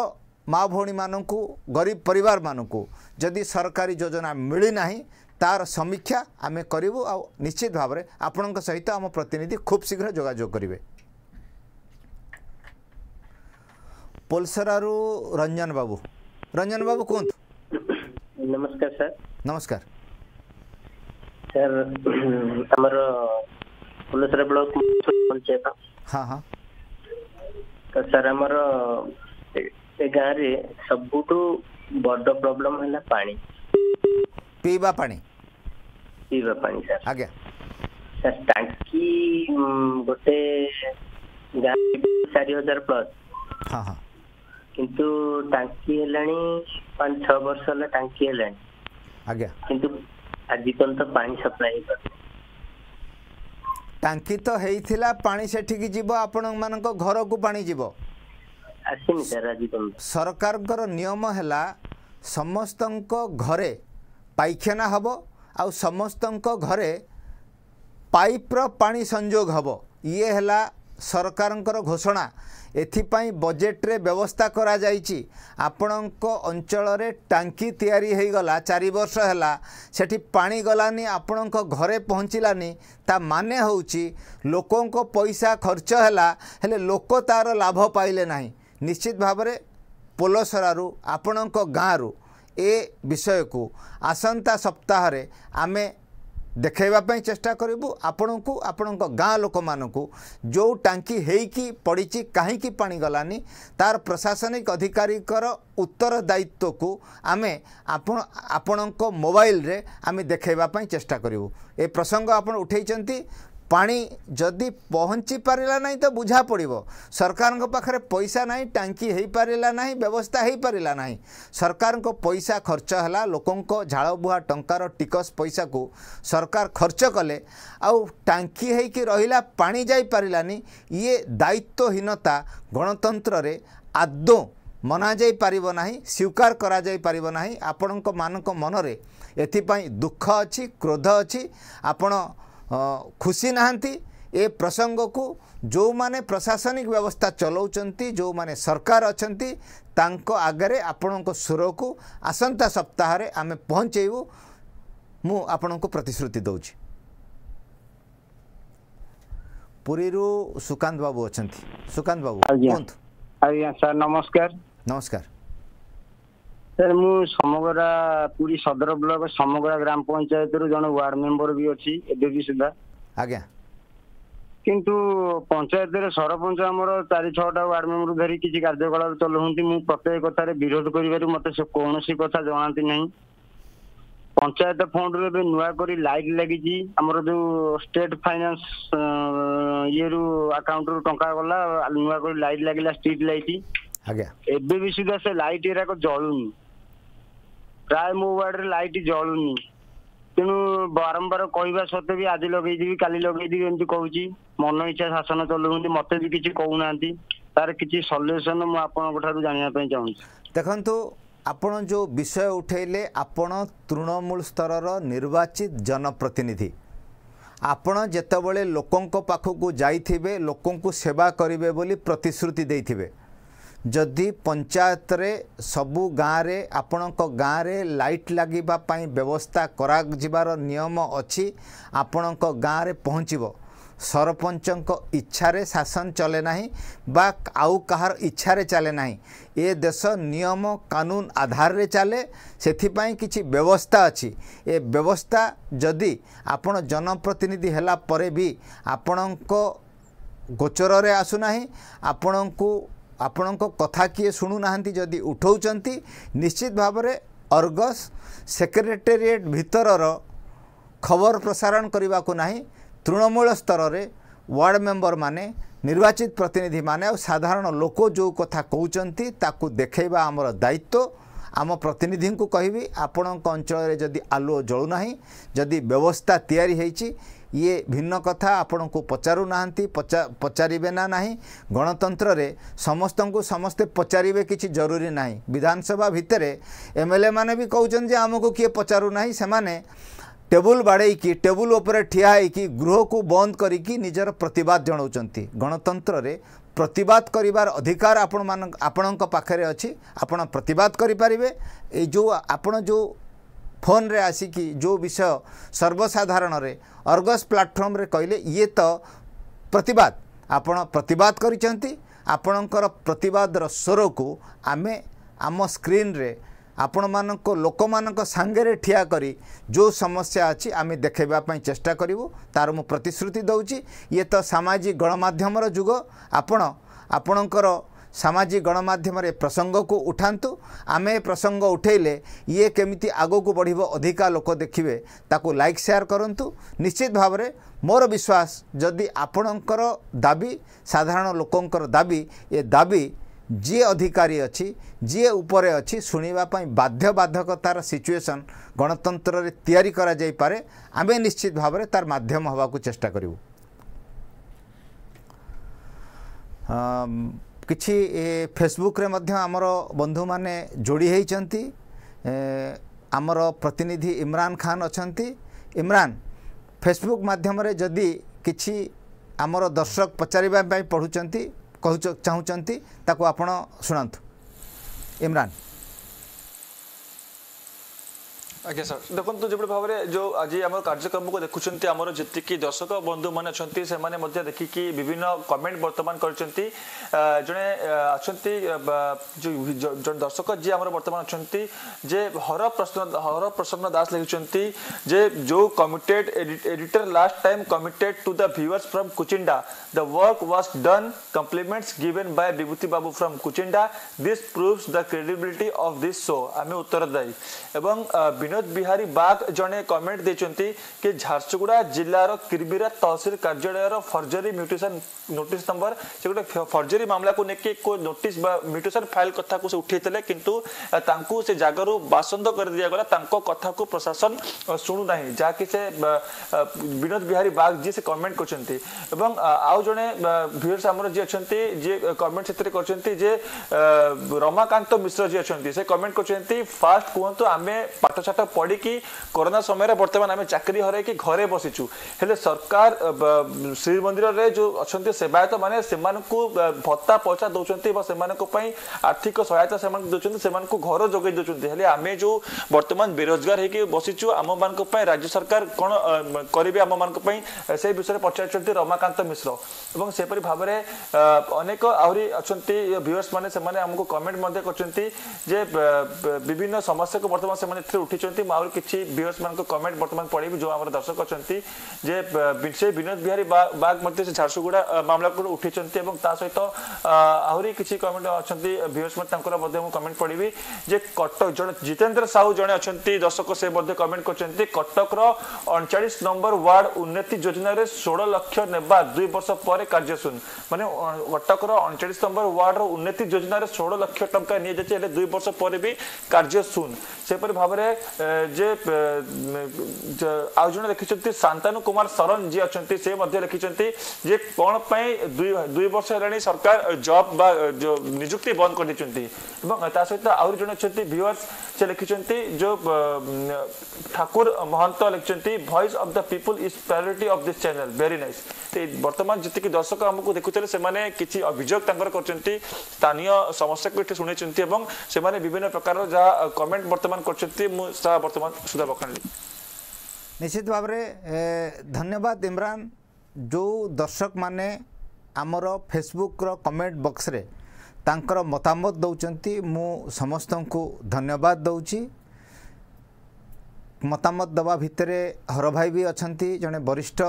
ମା ଭଉଣୀମାନଙ୍କୁ ଗରିବ ପରିବାରମାନଙ୍କୁ ଯଦି ସରକାରୀ ଯୋଜନା ମିଳିନାହିଁ ତାର ସମୀକ୍ଷା ଆମେ କରିବୁ ଆଉ ନିଶ୍ଚିତ ଭାବରେ ଆପଣଙ୍କ ସହିତ ଆମ ପ୍ରତିନିଧି ଖୁବ୍ ଶୀଘ୍ର ଯୋଗାଯୋଗ କରିବେ ପୋଲସରାରୁ ରଞ୍ଜନ ବାବୁ ରଞ୍ଜନ ବାବୁ କୁହନ୍ତୁ ନମସ୍କାର ସାର୍ ନମସ୍କାର ସାର୍ ଆମର ପଞ୍ଚାୟତ ହଁ ହଁ ତ ସାର୍ ଆମର ଏ ଗାଁରେ ସବୁଠୁ ବଡ ପ୍ରୋବ୍ଲେମ ହେଲା ପାଣି ପିଇବା ପାଣି ପିଇବା ପାଣି ସାର୍ ଆଜ୍ଞା ସାର୍ ଟାଙ୍କି ଗୋଟେ ଗାଁ ଚାରି ହଜାର ପ୍ଲସ୍ କିନ୍ତୁ ଟାଙ୍କି ହେଲାଣି ପାଞ୍ଚ ଛଅ ବର୍ଷ ହେଲା ଟାଙ୍କି ହେଲାଣି ଆଜ୍ଞା କିନ୍ତୁ ଆଜି ପର୍ଯ୍ୟନ୍ତ ପାଣି ସପ୍ଲାଇ ହେଇପାରୁନି ଟାଙ୍କି ତ ହେଇଥିଲା ପାଣି ସେଠିକି ଯିବ ଆପଣମାନଙ୍କ ଘରକୁ ପାଣି ଯିବ ସରକାରଙ୍କର ନିୟମ ହେଲା ସମସ୍ତଙ୍କ ଘରେ ପାଇଖାନା ହେବ ଆଉ ସମସ୍ତଙ୍କ ଘରେ ପାଇପ୍ର ପାଣି ସଂଯୋଗ ହେବ ଇଏ ହେଲା ସରକାରଙ୍କର ଘୋଷଣା ଏଥିପାଇଁ ବଜେଟ୍ରେ ବ୍ୟବସ୍ଥା କରାଯାଇଛି ଆପଣଙ୍କ ଅଞ୍ଚଳରେ ଟାଙ୍କି ତିଆରି ହୋଇଗଲା ଚାରି ବର୍ଷ ହେଲା ସେଠି ପାଣି ଗଲାନି ଆପଣଙ୍କ ଘରେ ପହଞ୍ଚିଲାନି ତା ମାନେ ହେଉଛି ଲୋକଙ୍କ ପଇସା ଖର୍ଚ୍ଚ ହେଲା ହେଲେ ଲୋକ ତା'ର ଲାଭ ପାଇଲେ ନାହିଁ ନିଶ୍ଚିତ ଭାବରେ ପୋଲସରାରୁ ଆପଣଙ୍କ ଗାଁରୁ ଏ ବିଷୟକୁ ଆସନ୍ତା ସପ୍ତାହରେ ଆମେ ଦେଖାଇବା ପାଇଁ ଚେଷ୍ଟା କରିବୁ ଆପଣଙ୍କୁ ଆପଣଙ୍କ ଗାଁ ଲୋକମାନଙ୍କୁ ଯେଉଁ ଟାଙ୍କି ହେଇକି ପଡ଼ିଛି କାହିଁକି ପାଣି ଗଲାନି ତା'ର ପ୍ରଶାସନିକ ଅଧିକାରୀଙ୍କର ଉତ୍ତରଦାୟିତ୍ୱକୁ ଆମେ ଆପଣ ଆପଣଙ୍କ ମୋବାଇଲରେ ଆମେ ଦେଖାଇବା ପାଇଁ ଚେଷ୍ଟା କରିବୁ ଏ ପ୍ରସଙ୍ଗ ଆପଣ ଉଠାଇଛନ୍ତି ପାଣି ଯଦି ପହଞ୍ଚି ପାରିଲା ନାହିଁ ତ ବୁଝା ପଡ଼ିବ ସରକାରଙ୍କ ପାଖରେ ପଇସା ନାହିଁ ଟାଙ୍କି ହୋଇପାରିଲା ନାହିଁ ବ୍ୟବସ୍ଥା ହୋଇପାରିଲା ନାହିଁ ସରକାରଙ୍କ ପଇସା ଖର୍ଚ୍ଚ ହେଲା ଲୋକଙ୍କ ଝାଳବୁହା ଟଙ୍କାର ଟିକସ ପଇସାକୁ ସରକାର ଖର୍ଚ୍ଚ କଲେ ଆଉ ଟାଙ୍କି ହୋଇକି ରହିଲା ପାଣି ଯାଇପାରିଲାନି ଇଏ ଦାୟିତ୍ୱହୀନତା ଗଣତନ୍ତ୍ରରେ ଆଦୌ ମନାଯାଇପାରିବ ନାହିଁ ସ୍ୱୀକାର କରାଯାଇପାରିବ ନାହିଁ ଆପଣଙ୍କ ମାନଙ୍କ ମନରେ ଏଥିପାଇଁ ଦୁଃଖ ଅଛି କ୍ରୋଧ ଅଛି ଆପଣ खुशी नाति ए प्रसंग को जो माने प्रशासनिक व्यवस्था चलाउँछ जो माने सरकार तांको मरकार अन्ति आग्र आपणको स्वरको आसन् सप्ताहले आम पहचैबु मु आपणको प्रतिश्रुति देउ पुरीहरू सुकान्त बाबु अहिले सुकान्त बाबु सर नमस्कार नमस्कार ସାର୍ ମୁଁ ସମଗରା ପୁରୀ ସଦର ବ୍ଲକ ସମଗରା ଗ୍ରାମ ପଞ୍ଚାୟତରୁ ଜଣେ ୱାର୍ଡ ମେମ୍ବର ବି ଅଛି ଏବେ ବି ସୁଦ୍ଧା ଆଜ୍ଞା କିନ୍ତୁ ପଞ୍ଚାୟତରେ ସରପଞ୍ଚ ଆମର ଚାରି ଛଅଟା ୱାର୍ଡ ମେମ୍ବର ଧରି କିଛି କାର୍ଯ୍ୟକଳାପ ଚଲାଉଛନ୍ତି ମୁଁ ପ୍ରତ୍ୟେକ କଥାରେ ବିରୋଧ କରିବାରୁ ମୋତେ ସେ କୌଣସି କଥା ଜଣାନ୍ତି ନାହିଁ ପଞ୍ଚାୟତ ଫଣ୍ଡରୁ ଏବେ ନୂଆ କରି ଲାଇଟ୍ ଲାଗିଛି ଆମର ଯୋଉ ଷ୍ଟେଟ୍ ଫାଇନାନ୍ସ ଇଏରୁ ଆକାଉଣ୍ଟରୁ ଟଙ୍କା ଗଲା ନୂଆ କରି ଲାଇଟ୍ ଲାଗିଲା ଷ୍ଟ୍ରିଟ୍ ଲାଇଟ୍ ଆଜ୍ଞା ଏବେ ବି ସୁଦ୍ଧା ସେ ଲାଇଟ୍ ଏରାକ ଜଳୁନି ପ୍ରାୟ ମୋ ୱାର୍ଡରେ ଲାଇଟ୍ ଜଳୁନି ତେଣୁ ବାରମ୍ବାର କହିବା ସତ୍ତ୍ୱେ ବି ଆଜି ଲଗେଇଦେବି କାଲି ଲଗେଇଦେବି ଏମିତି କହୁଛି ମନ ଇଚ୍ଛା ଶାସନ ଚଲଉଛନ୍ତି ମତେ ବି କିଛି କହୁନାହାନ୍ତି ତାର କିଛି ସଲ୍ୟୁସନ୍ ମୁଁ ଆପଣଙ୍କ ଠାରୁ ଜାଣିବା ପାଇଁ ଚାହୁଁଛି ଦେଖନ୍ତୁ ଆପଣ ଯେଉଁ ବିଷୟ ଉଠେଇଲେ ଆପଣ ତୃଣମୂଳ ସ୍ତରର ନିର୍ବାଚିତ ଜନପ୍ରତିନିଧି ଆପଣ ଯେତେବେଳେ ଲୋକଙ୍କ ପାଖକୁ ଯାଇଥିବେ ଲୋକଙ୍କୁ ସେବା କରିବେ ବୋଲି ପ୍ରତିଶ୍ରୁତି ଦେଇଥିବେ ଯଦି ପଞ୍ଚାୟତରେ ସବୁ ଗାଁରେ ଆପଣଙ୍କ ଗାଁରେ ଲାଇଟ୍ ଲାଗିବା ପାଇଁ ବ୍ୟବସ୍ଥା କରାଯିବାର ନିୟମ ଅଛି ଆପଣଙ୍କ ଗାଁରେ ପହଞ୍ଚିବ ସରପଞ୍ଚଙ୍କ ଇଚ୍ଛାରେ ଶାସନ ଚଲେ ନାହିଁ ବା ଆଉ କାହାର ଇଚ୍ଛାରେ ଚାଲେ ନାହିଁ ଏ ଦେଶ ନିୟମ କାନୁନ ଆଧାରରେ ଚାଲେ ସେଥିପାଇଁ କିଛି ବ୍ୟବସ୍ଥା ଅଛି ଏ ବ୍ୟବସ୍ଥା ଯଦି ଆପଣ ଜନପ୍ରତିନିଧି ହେଲା ପରେ ବି ଆପଣଙ୍କ ଗୋଚରରେ ଆସୁନାହିଁ ଆପଣଙ୍କୁ ଆପଣଙ୍କ କଥା କିଏ ଶୁଣୁନାହାନ୍ତି ଯଦି ଉଠାଉଛନ୍ତି ନିଶ୍ଚିତ ଭାବରେ ଅର୍ଗସ୍ ସେକ୍ରେଟେରିଏଟ୍ ଭିତରର ଖବର ପ୍ରସାରଣ କରିବାକୁ ନାହିଁ ତୃଣମୂଳ ସ୍ତରରେ ୱାର୍ଡ଼ ମେମ୍ବରମାନେ ନିର୍ବାଚିତ ପ୍ରତିନିଧିମାନେ ଆଉ ସାଧାରଣ ଲୋକ ଯେଉଁ କଥା କହୁଛନ୍ତି ତାକୁ ଦେଖାଇବା ଆମର ଦାୟିତ୍ୱ ଆମ ପ୍ରତିନିଧିଙ୍କୁ କହିବି ଆପଣଙ୍କ ଅଞ୍ଚଳରେ ଯଦି ଆଲୁଅ ଜଳୁନାହିଁ ଯଦି ବ୍ୟବସ୍ଥା ତିଆରି ହୋଇଛି ଇଏ ଭିନ୍ନ କଥା ଆପଣଙ୍କୁ ପଚାରୁନାହାନ୍ତି ପଚା ପଚାରିବେ ନା ନାହିଁ ଗଣତନ୍ତ୍ରରେ ସମସ୍ତଙ୍କୁ ସମସ୍ତେ ପଚାରିବେ କିଛି ଜରୁରୀ ନାହିଁ ବିଧାନସଭା ଭିତରେ ଏମ୍ ଏଲ୍ ଏ ମାନେ ବି କହୁଛନ୍ତି ଯେ ଆମକୁ କିଏ ପଚାରୁନାହିଁ ସେମାନେ ଟେବୁଲ ବାଡ଼େଇକି ଟେବୁଲ ଉପରେ ଠିଆ ହେଇକି ଗୃହକୁ ବନ୍ଦ କରିକି ନିଜର ପ୍ରତିବାଦ ଜଣାଉଛନ୍ତି ଗଣତନ୍ତ୍ରରେ ପ୍ରତିବାଦ କରିବାର ଅଧିକାର ଆପଣମାନ ଆପଣଙ୍କ ପାଖରେ ଅଛି ଆପଣ ପ୍ରତିବାଦ କରିପାରିବେ ଏଇ ଯେଉଁ ଆପଣ ଯେଉଁ ଫୋନରେ ଆସିକି ଯେଉଁ ବିଷୟ ସର୍ବସାଧାରଣରେ ଅର୍ଗସ୍ ପ୍ଲାଟଫର୍ମରେ କହିଲେ ଇଏ ତ ପ୍ରତିବାଦ ଆପଣ ପ୍ରତିବାଦ କରିଛନ୍ତି ଆପଣଙ୍କର ପ୍ରତିବାଦର ସ୍ୱରକୁ ଆମେ ଆମ ସ୍କ୍ରିନ୍ରେ ଆପଣମାନଙ୍କ ଲୋକମାନଙ୍କ ସାଙ୍ଗରେ ଠିଆ କରି ଯେଉଁ ସମସ୍ୟା ଅଛି ଆମେ ଦେଖାଇବା ପାଇଁ ଚେଷ୍ଟା କରିବୁ ତା'ର ମୁଁ ପ୍ରତିଶ୍ରୁତି ଦେଉଛି ଇଏ ତ ସାମାଜିକ ଗଣମାଧ୍ୟମର ଯୁଗ ଆପଣ ଆପଣଙ୍କର ସାମାଜିକ ଗଣମାଧ୍ୟମରେ ପ୍ରସଙ୍ଗକୁ ଉଠାନ୍ତୁ ଆମେ ପ୍ରସଙ୍ଗ ଉଠାଇଲେ ଇଏ କେମିତି ଆଗକୁ ବଢ଼ିବ ଅଧିକା ଲୋକ ଦେଖିବେ ତାକୁ ଲାଇକ୍ ସେୟାର କରନ୍ତୁ ନିଶ୍ଚିତ ଭାବରେ ମୋର ବିଶ୍ୱାସ ଯଦି ଆପଣଙ୍କର ଦାବି ସାଧାରଣ ଲୋକଙ୍କର ଦାବି ଏ ଦାବି ଯିଏ ଅଧିକାରୀ ଅଛି ଯିଏ ଉପରେ ଅଛି ଶୁଣିବା ପାଇଁ ବାଧ୍ୟବାଧକତାର ସିଚୁଏସନ୍ ଗଣତନ୍ତ୍ରରେ ତିଆରି କରାଯାଇପାରେ ଆମେ ନିଶ୍ଚିତ ଭାବରେ ତାର ମାଧ୍ୟମ ହେବାକୁ ଚେଷ୍ଟା କରିବୁ କିଛି ଫେସବୁକ୍ରେ ମଧ୍ୟ ଆମର ବନ୍ଧୁମାନେ ଯୋଡ଼ି ହୋଇଛନ୍ତି ଆମର ପ୍ରତିନିଧି ଇମ୍ରାନ ଖାନ୍ ଅଛନ୍ତି ଇମ୍ରାନ ଫେସବୁକ୍ ମାଧ୍ୟମରେ ଯଦି କିଛି ଆମର ଦର୍ଶକ ପଚାରିବା ପାଇଁ ପଢ଼ୁଛନ୍ତି କହୁ ଚାହୁଁଛନ୍ତି ତାକୁ ଆପଣ ଶୁଣନ୍ତୁ ଇମ୍ରାନ आज्ञा सर देखो जो भाव में जो आज कार्यक्रम को देखुं जी दर्शक बंधु मान अच्छा विभिन्न कमेंट बर्तमान कर जड़े अच्छा जो दर्शक बर्तमान अच्छा हर प्रसन्न दास लिखुंट editor last time committed to the from Kuchinda the work was done compliments बाबू from Kuchinda this proves the credibility of this so उत्तरदायी विनोद बिहारी बाग जन कमेंट देखते कि झारसुगुड़ा जिलार किरबीरा तहसिल कार्यालय फर्जरी म्यूटेसन नोटिस नंबर से गोटे फर्जरी मामला को लेकिन एक नोटिस म्यूटेसन फाइल कथ को उठे कि जगह बासंद कर दिगला कथ को प्रशासन शुणुना जहाँकि विनोद बिहारी बाग जी से कमेंट कर रमाकांत मिश्र जी अच्छा से कमेंट कर फास्ट कहतु आम पाठ पाठ पढ़ की कोरोना समय बर्तमान आम चाकरी हर कि घरे बसीचु सरकार श्रीमंदिर जो अच्छा सेवायत मैंने भत्ता पैसा दौरान आर्थिक सहायता दे घर जगे दौरान आम जो बर्तमान बेरोजगार होकर बसीचु आम मान राज्य सरकार कौन करेंगे आम मान से विषय में पचार रमाकांत मिश्र और से भाव अनेक आहरी अच्छा मैंने कमेंट कर समस्या को बर्तमान से उठी କରିଛନ୍ତି ମୁଁ ଆହୁରି କିଛି ଭିୟର୍ସମାନଙ୍କ କମେଣ୍ଟ ବର୍ତ୍ତମାନ ପଢ଼ିବି ଯେଉଁ ଆମର ଦର୍ଶକ ଅଛନ୍ତି ଯେ ସେ ବିନୋଦ ବିହାରୀ ବାଗ ମଧ୍ୟ ସେ ଝାରସୁଗୁଡ଼ା ମାମଲାକୁ ଉଠିଛନ୍ତି ଏବଂ ତା ସହିତ ଆହୁରି କିଛି କମେଣ୍ଟ ଅଛନ୍ତି ଭିୟର୍ସ ମଧ୍ୟ ତାଙ୍କର ମଧ୍ୟ ମୁଁ କମେଣ୍ଟ ପଢ଼ିବି ଯେ କଟକ ଜଣେ ଜିତେନ୍ଦ୍ର ସାହୁ ଜଣେ ଅଛନ୍ତି ଦର୍ଶକ ସେ ମଧ୍ୟ କମେଣ୍ଟ କରିଛନ୍ତି କଟକର ଅଣଚାଳିଶ ନମ୍ବର ୱାର୍ଡ ଉନ୍ନତି ଯୋଜନାରେ ଷୋହଳ ଲକ୍ଷ ନେବା ଦୁଇ ବର୍ଷ ପରେ କାର୍ଯ୍ୟ ଶୂନ ମାନେ କଟକର ଅଣଚାଳିଶ ନମ୍ବର ୱାର୍ଡର ଉନ୍ନତି ଯୋଜନାରେ ଷୋହଳ ଲକ୍ଷ ଟଙ୍କା ନିଆଯାଇଛି ହେଲେ ଦୁଇ ବର୍ଷ ପରେ ବି କାର୍ଯ୍ୟ ଶୂନ ସେପରି ଭାବରେ जे आज जन लिखिंट शांतान कुमार सरन जी अच्छा से मैं लिखिंट जे कौन पाई दुई वर्ष है सरकार जब निजुक्ति बंद कर सहित आज अच्छा भिवर्स से लिखिंट जो ठाकुर महंत लिखिं voice of the people is priority of this चेल भेरी नाइस बर्तमान जितक दर्शक आमको देखुते से किसी अभोग कर स्थानीय समस्या को शुणी और विभिन्न प्रकार जहाँ कमेंट बर्तमान कर ଅବସ୍ଥା ବର୍ତ୍ତମାନ ସୁଧା ବଖାଣିଲି ନିଶ୍ଚିତ ଭାବରେ ଧନ୍ୟବାଦ ଇମ୍ରାନ ଯେଉଁ ଦର୍ଶକମାନେ ଆମର ଫେସବୁକର କମେଣ୍ଟ ବକ୍ସରେ ତାଙ୍କର ମତାମତ ଦେଉଛନ୍ତି ମୁଁ ସମସ୍ତଙ୍କୁ ଧନ୍ୟବାଦ ଦେଉଛି ମତାମତ ଦେବା ଭିତରେ ହରଭାଇ ବି ଅଛନ୍ତି ଜଣେ ବରିଷ୍ଠ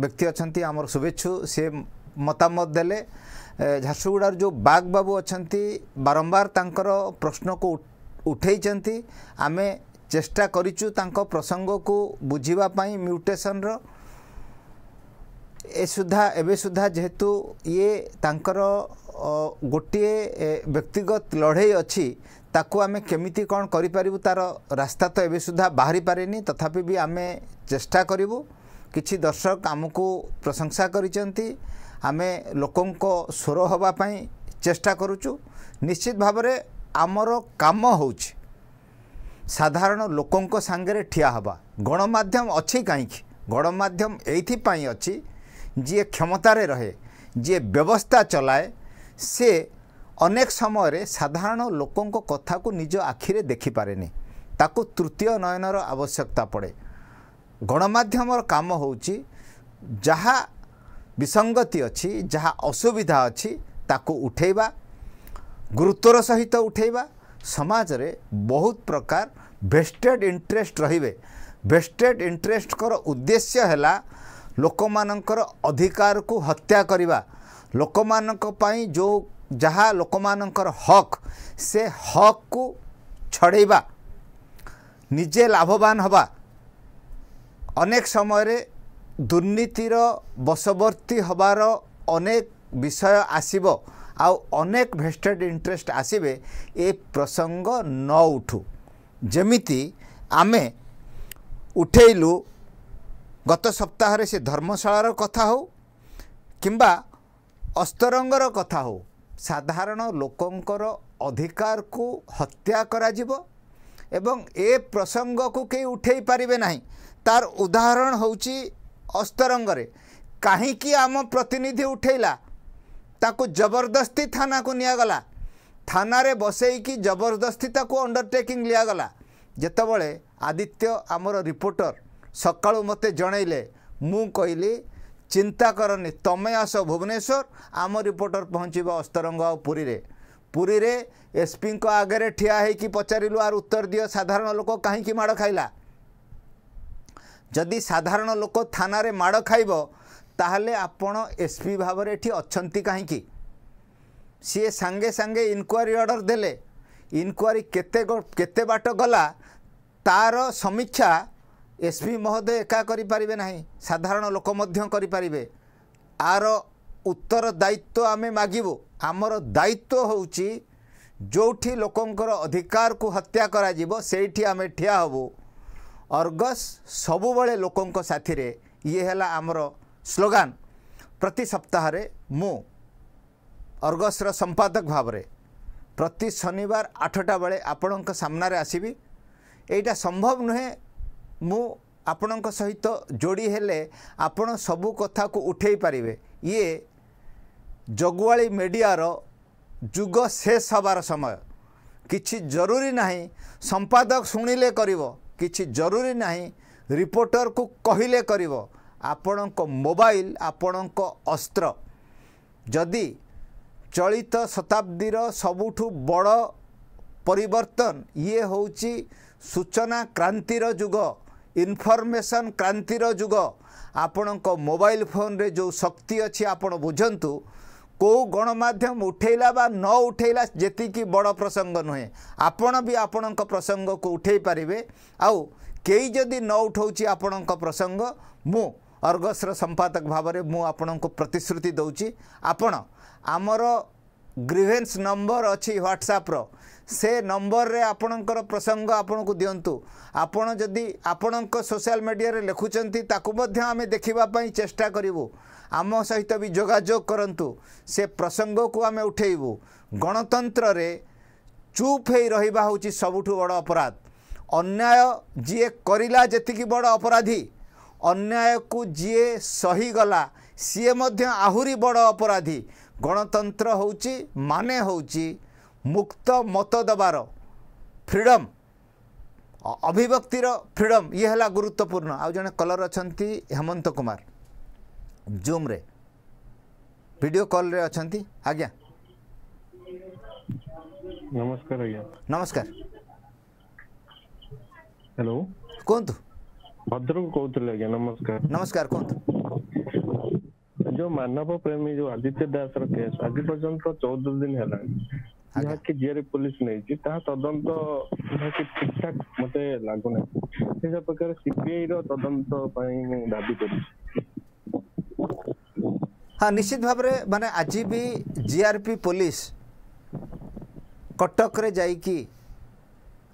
ବ୍ୟକ୍ତି ଅଛନ୍ତି ଆମର ଶୁଭେଚ୍ଛୁ ସେ ମତାମତ ଦେଲେ ଝାରସୁଗୁଡ଼ାର ଯେଉଁ ବାଗ ବାବୁ ଅଛନ୍ତି ବାରମ୍ବାର ତାଙ୍କର ପ୍ରଶ୍ନକୁ ଉଠାଇଛନ୍ତି ଆମେ ଚେଷ୍ଟା କରିଛୁ ତାଙ୍କ ପ୍ରସଙ୍ଗକୁ ବୁଝିବା ପାଇଁ ମ୍ୟୁଟେସନ୍ର ଏ ସୁଦ୍ଧା ଏବେ ସୁଦ୍ଧା ଯେହେତୁ ଇଏ ତାଙ୍କର ଗୋଟିଏ ବ୍ୟକ୍ତିଗତ ଲଢ଼େଇ ଅଛି ତାକୁ ଆମେ କେମିତି କ'ଣ କରିପାରିବୁ ତା'ର ରାସ୍ତା ତ ଏବେ ସୁଦ୍ଧା ବାହାରି ପାରିନି ତଥାପି ବି ଆମେ ଚେଷ୍ଟା କରିବୁ କିଛି ଦର୍ଶକ ଆମକୁ ପ୍ରଶଂସା କରିଛନ୍ତି ଆମେ ଲୋକଙ୍କ ସ୍ୱର ହେବା ପାଇଁ ଚେଷ୍ଟା କରୁଛୁ ନିଶ୍ଚିତ ଭାବରେ ଆମର କାମ ହେଉଛି ସାଧାରଣ ଲୋକଙ୍କ ସାଙ୍ଗରେ ଠିଆ ହେବା ଗଣମାଧ୍ୟମ ଅଛି କାହିଁକି ଗଣମାଧ୍ୟମ ଏଇଥିପାଇଁ ଅଛି ଯିଏ କ୍ଷମତାରେ ରହେ ଯିଏ ବ୍ୟବସ୍ଥା ଚଲାଏ ସେ ଅନେକ ସମୟରେ ସାଧାରଣ ଲୋକଙ୍କ କଥାକୁ ନିଜ ଆଖିରେ ଦେଖିପାରେନି ତାକୁ ତୃତୀୟ ନୟନର ଆବଶ୍ୟକତା ପଡ଼େ ଗଣମାଧ୍ୟମର କାମ ହେଉଛି ଯାହା ବିସଙ୍ଗତି ଅଛି ଯାହା ଅସୁବିଧା ଅଛି ତାକୁ ଉଠେଇବା ଗୁରୁତ୍ୱର ସହିତ ଉଠେଇବା ସମାଜରେ ବହୁତ ପ୍ରକାର ଭେଷ୍ଟେଡ଼ ଇଣ୍ଟରେଷ୍ଟ ରହିବେ ଭେଷ୍ଟେଡ଼ ଇଣ୍ଟରେଷ୍ଟଙ୍କର ଉଦ୍ଦେଶ୍ୟ ହେଲା ଲୋକମାନଙ୍କର ଅଧିକାରକୁ ହତ୍ୟା କରିବା ଲୋକମାନଙ୍କ ପାଇଁ ଯେଉଁ ଯାହା ଲୋକମାନଙ୍କର ହକ୍ ସେ ହକ୍କୁ ଛଡ଼େଇବା ନିଜେ ଲାଭବାନ ହେବା ଅନେକ ସମୟରେ ଦୁର୍ନୀତିର ବଶବର୍ତ୍ତୀ ହେବାର ଅନେକ ବିଷୟ ଆସିବ ଆଉ ଅନେକ ଭେଷ୍ଟେଡ଼ ଇଣ୍ଟରେଷ୍ଟ ଆସିବେ ଏ ପ୍ରସଙ୍ଗ ନ ଉଠୁ ଯେମିତି ଆମେ ଉଠେଇଲୁ ଗତ ସପ୍ତାହରେ ସେ ଧର୍ମଶାଳାର କଥା ହେଉ କିମ୍ବା ଅସ୍ତରଙ୍ଗର କଥା ହେଉ ସାଧାରଣ ଲୋକଙ୍କର ଅଧିକାରକୁ ହତ୍ୟା କରାଯିବ ଏବଂ ଏ ପ୍ରସଙ୍ଗକୁ କେହି ଉଠେଇ ପାରିବେ ନାହିଁ ତାର ଉଦାହରଣ ହେଉଛି ଅସ୍ତରଙ୍ଗରେ କାହିଁକି ଆମ ପ୍ରତିନିଧି ଉଠେଇଲା ତାକୁ ଜବରଦସ୍ତି ଥାନାକୁ ନିଆଗଲା ଥାନାରେ ବସେଇକି ଜବରଦସ୍ତି ତାକୁ ଅଣ୍ଡରଟେକିଂ ନିଆଗଲା ଯେତେବେଳେ ଆଦିତ୍ୟ ଆମର ରିପୋର୍ଟର ସକାଳୁ ମୋତେ ଜଣାଇଲେ ମୁଁ କହିଲି ଚିନ୍ତା କରନି ତମେ ଆସ ଭୁବନେଶ୍ୱର ଆମ ରିପୋର୍ଟର ପହଞ୍ଚିବ ଅସ୍ତରଙ୍ଗ ଆଉ ପୁରୀରେ ପୁରୀରେ ଏସ୍ପିଙ୍କ ଆଗରେ ଠିଆ ହୋଇକି ପଚାରିଲୁ ଆର୍ ଉତ୍ତର ଦିଅ ସାଧାରଣ ଲୋକ କାହିଁକି ମାଡ଼ ଖାଇଲା ଯଦି ସାଧାରଣ ଲୋକ ଥାନାରେ ମାଡ଼ ଖାଇବ ତାହେଲେ ଆପଣ ଏସ୍ ପି ଭାବରେ ଏଠି ଅଛନ୍ତି କାହିଁକି ସିଏ ସାଙ୍ଗେ ସାଙ୍ଗେ ଇନକ୍ୱାରି ଅର୍ଡ଼ର ଦେଲେ ଇନକ୍ୱାରି କେତେ କେତେ ବାଟ ଗଲା ତାର ସମୀକ୍ଷା ଏସ୍ପି ମହୋଦୟ ଏକା କରିପାରିବେ ନାହିଁ ସାଧାରଣ ଲୋକ ମଧ୍ୟ କରିପାରିବେ ଆର ଉତ୍ତର ଦାୟିତ୍ୱ ଆମେ ମାଗିବୁ ଆମର ଦାୟିତ୍ୱ ହେଉଛି ଯେଉଁଠି ଲୋକଙ୍କର ଅଧିକାରକୁ ହତ୍ୟା କରାଯିବ ସେଇଠି ଆମେ ଠିଆ ହେବୁ ଅର୍ଗସ୍ ସବୁବେଳେ ଲୋକଙ୍କ ସାଥିରେ ଇଏ ହେଲା ଆମର ସ୍ଲୋଗାନ ପ୍ରତି ସପ୍ତାହରେ ମୁଁ ଅର୍ଗସର ସମ୍ପାଦକ ଭାବରେ ପ୍ରତି ଶନିବାର ଆଠଟା ବେଳେ ଆପଣଙ୍କ ସାମ୍ନାରେ ଆସିବି ଏଇଟା ସମ୍ଭବ ନୁହେଁ ମୁଁ ଆପଣଙ୍କ ସହିତ ଯୋଡ଼ି ହେଲେ ଆପଣ ସବୁ କଥାକୁ ଉଠାଇ ପାରିବେ ଇଏ ଜଗୁଆଳି ମିଡ଼ିଆର ଯୁଗ ଶେଷ ହେବାର ସମୟ କିଛି ଜରୁରୀ ନାହିଁ ସମ୍ପାଦକ ଶୁଣିଲେ କରିବ କିଛି ଜରୁରୀ ନାହିଁ ରିପୋର୍ଟରକୁ କହିଲେ କରିବ ଆପଣଙ୍କ ମୋବାଇଲ ଆପଣଙ୍କ ଅସ୍ତ୍ର ଯଦି ଚଳିତ ଶତାବ୍ଦୀର ସବୁଠୁ ବଡ଼ ପରିବର୍ତ୍ତନ ଇଏ ହେଉଛି ସୂଚନା କ୍ରାନ୍ତିର ଯୁଗ ଇନଫର୍ମେସନ୍ କ୍ରାନ୍ତିର ଯୁଗ ଆପଣଙ୍କ ମୋବାଇଲ ଫୋନରେ ଯେଉଁ ଶକ୍ତି ଅଛି ଆପଣ ବୁଝନ୍ତୁ କେଉଁ ଗଣମାଧ୍ୟମ ଉଠାଇଲା ବା ନ ଉଠାଇଲା ଯେତିକି ବଡ଼ ପ୍ରସଙ୍ଗ ନୁହେଁ ଆପଣ ବି ଆପଣଙ୍କ ପ୍ରସଙ୍ଗକୁ ଉଠାଇ ପାରିବେ ଆଉ କେହି ଯଦି ନ ଉଠାଉଛି ଆପଣଙ୍କ ପ୍ରସଙ୍ଗ ମୁଁ ଅର୍ଗସର ସମ୍ପାଦକ ଭାବରେ ମୁଁ ଆପଣଙ୍କୁ ପ୍ରତିଶ୍ରୁତି ଦେଉଛି ଆପଣ ଆମର ଗ୍ରିଭେନ୍ସ ନମ୍ବର ଅଛି ହ୍ୱାଟ୍ସଆପ୍ର ସେ ନମ୍ବରରେ ଆପଣଙ୍କର ପ୍ରସଙ୍ଗ ଆପଣଙ୍କୁ ଦିଅନ୍ତୁ ଆପଣ ଯଦି ଆପଣଙ୍କ ସୋସିଆଲ ମିଡ଼ିଆରେ ଲେଖୁଛନ୍ତି ତାକୁ ମଧ୍ୟ ଆମେ ଦେଖିବା ପାଇଁ ଚେଷ୍ଟା କରିବୁ ଆମ ସହିତ ବି ଯୋଗାଯୋଗ କରନ୍ତୁ ସେ ପ୍ରସଙ୍ଗକୁ ଆମେ ଉଠାଇବୁ ଗଣତନ୍ତ୍ରରେ ଚୁପ୍ ହେଇ ରହିବା ହେଉଛି ସବୁଠୁ ବଡ଼ ଅପରାଧ ଅନ୍ୟାୟ ଯିଏ କରିଲା ଯେତିକି ବଡ଼ ଅପରାଧୀ ଅନ୍ୟାୟକୁ ଯିଏ ସହିଗଲା ସିଏ ମଧ୍ୟ ଆହୁରି ବଡ଼ ଅପରାଧୀ ଗଣତନ୍ତ୍ର ହେଉଛି ମାନେ ହେଉଛି ମୁକ୍ତ ମତ ଦେବାର ଫ୍ରିଡ଼ମ୍ ଅଭିବ୍ୟକ୍ତିର ଫ୍ରିଡ଼ମ୍ ଇଏ ହେଲା ଗୁରୁତ୍ୱପୂର୍ଣ୍ଣ ଆଉ ଜଣେ କଲର୍ ଅଛନ୍ତି ହେମନ୍ତ କୁମାର ଜୁମ୍ରେ ଭିଡ଼ିଓ କଲ୍ରେ ଅଛନ୍ତି ଆଜ୍ଞା ନମସ୍କାର ଆଜ୍ଞା ନମସ୍କାର ହ୍ୟାଲୋ କୁହନ୍ତୁ भद्रक कहते नमस्कार नमस्कार कौन जो मानव प्रेमी जो आदित्य दास रेस आज पर्यत तो चौद दिन है पुलिस नहीं ठीक ठाक मत लगुना प्रकार सीबीआई रदंत दावी कर हाँ निश्चित भाव मान आज भी जीआरपी पुलिस कटक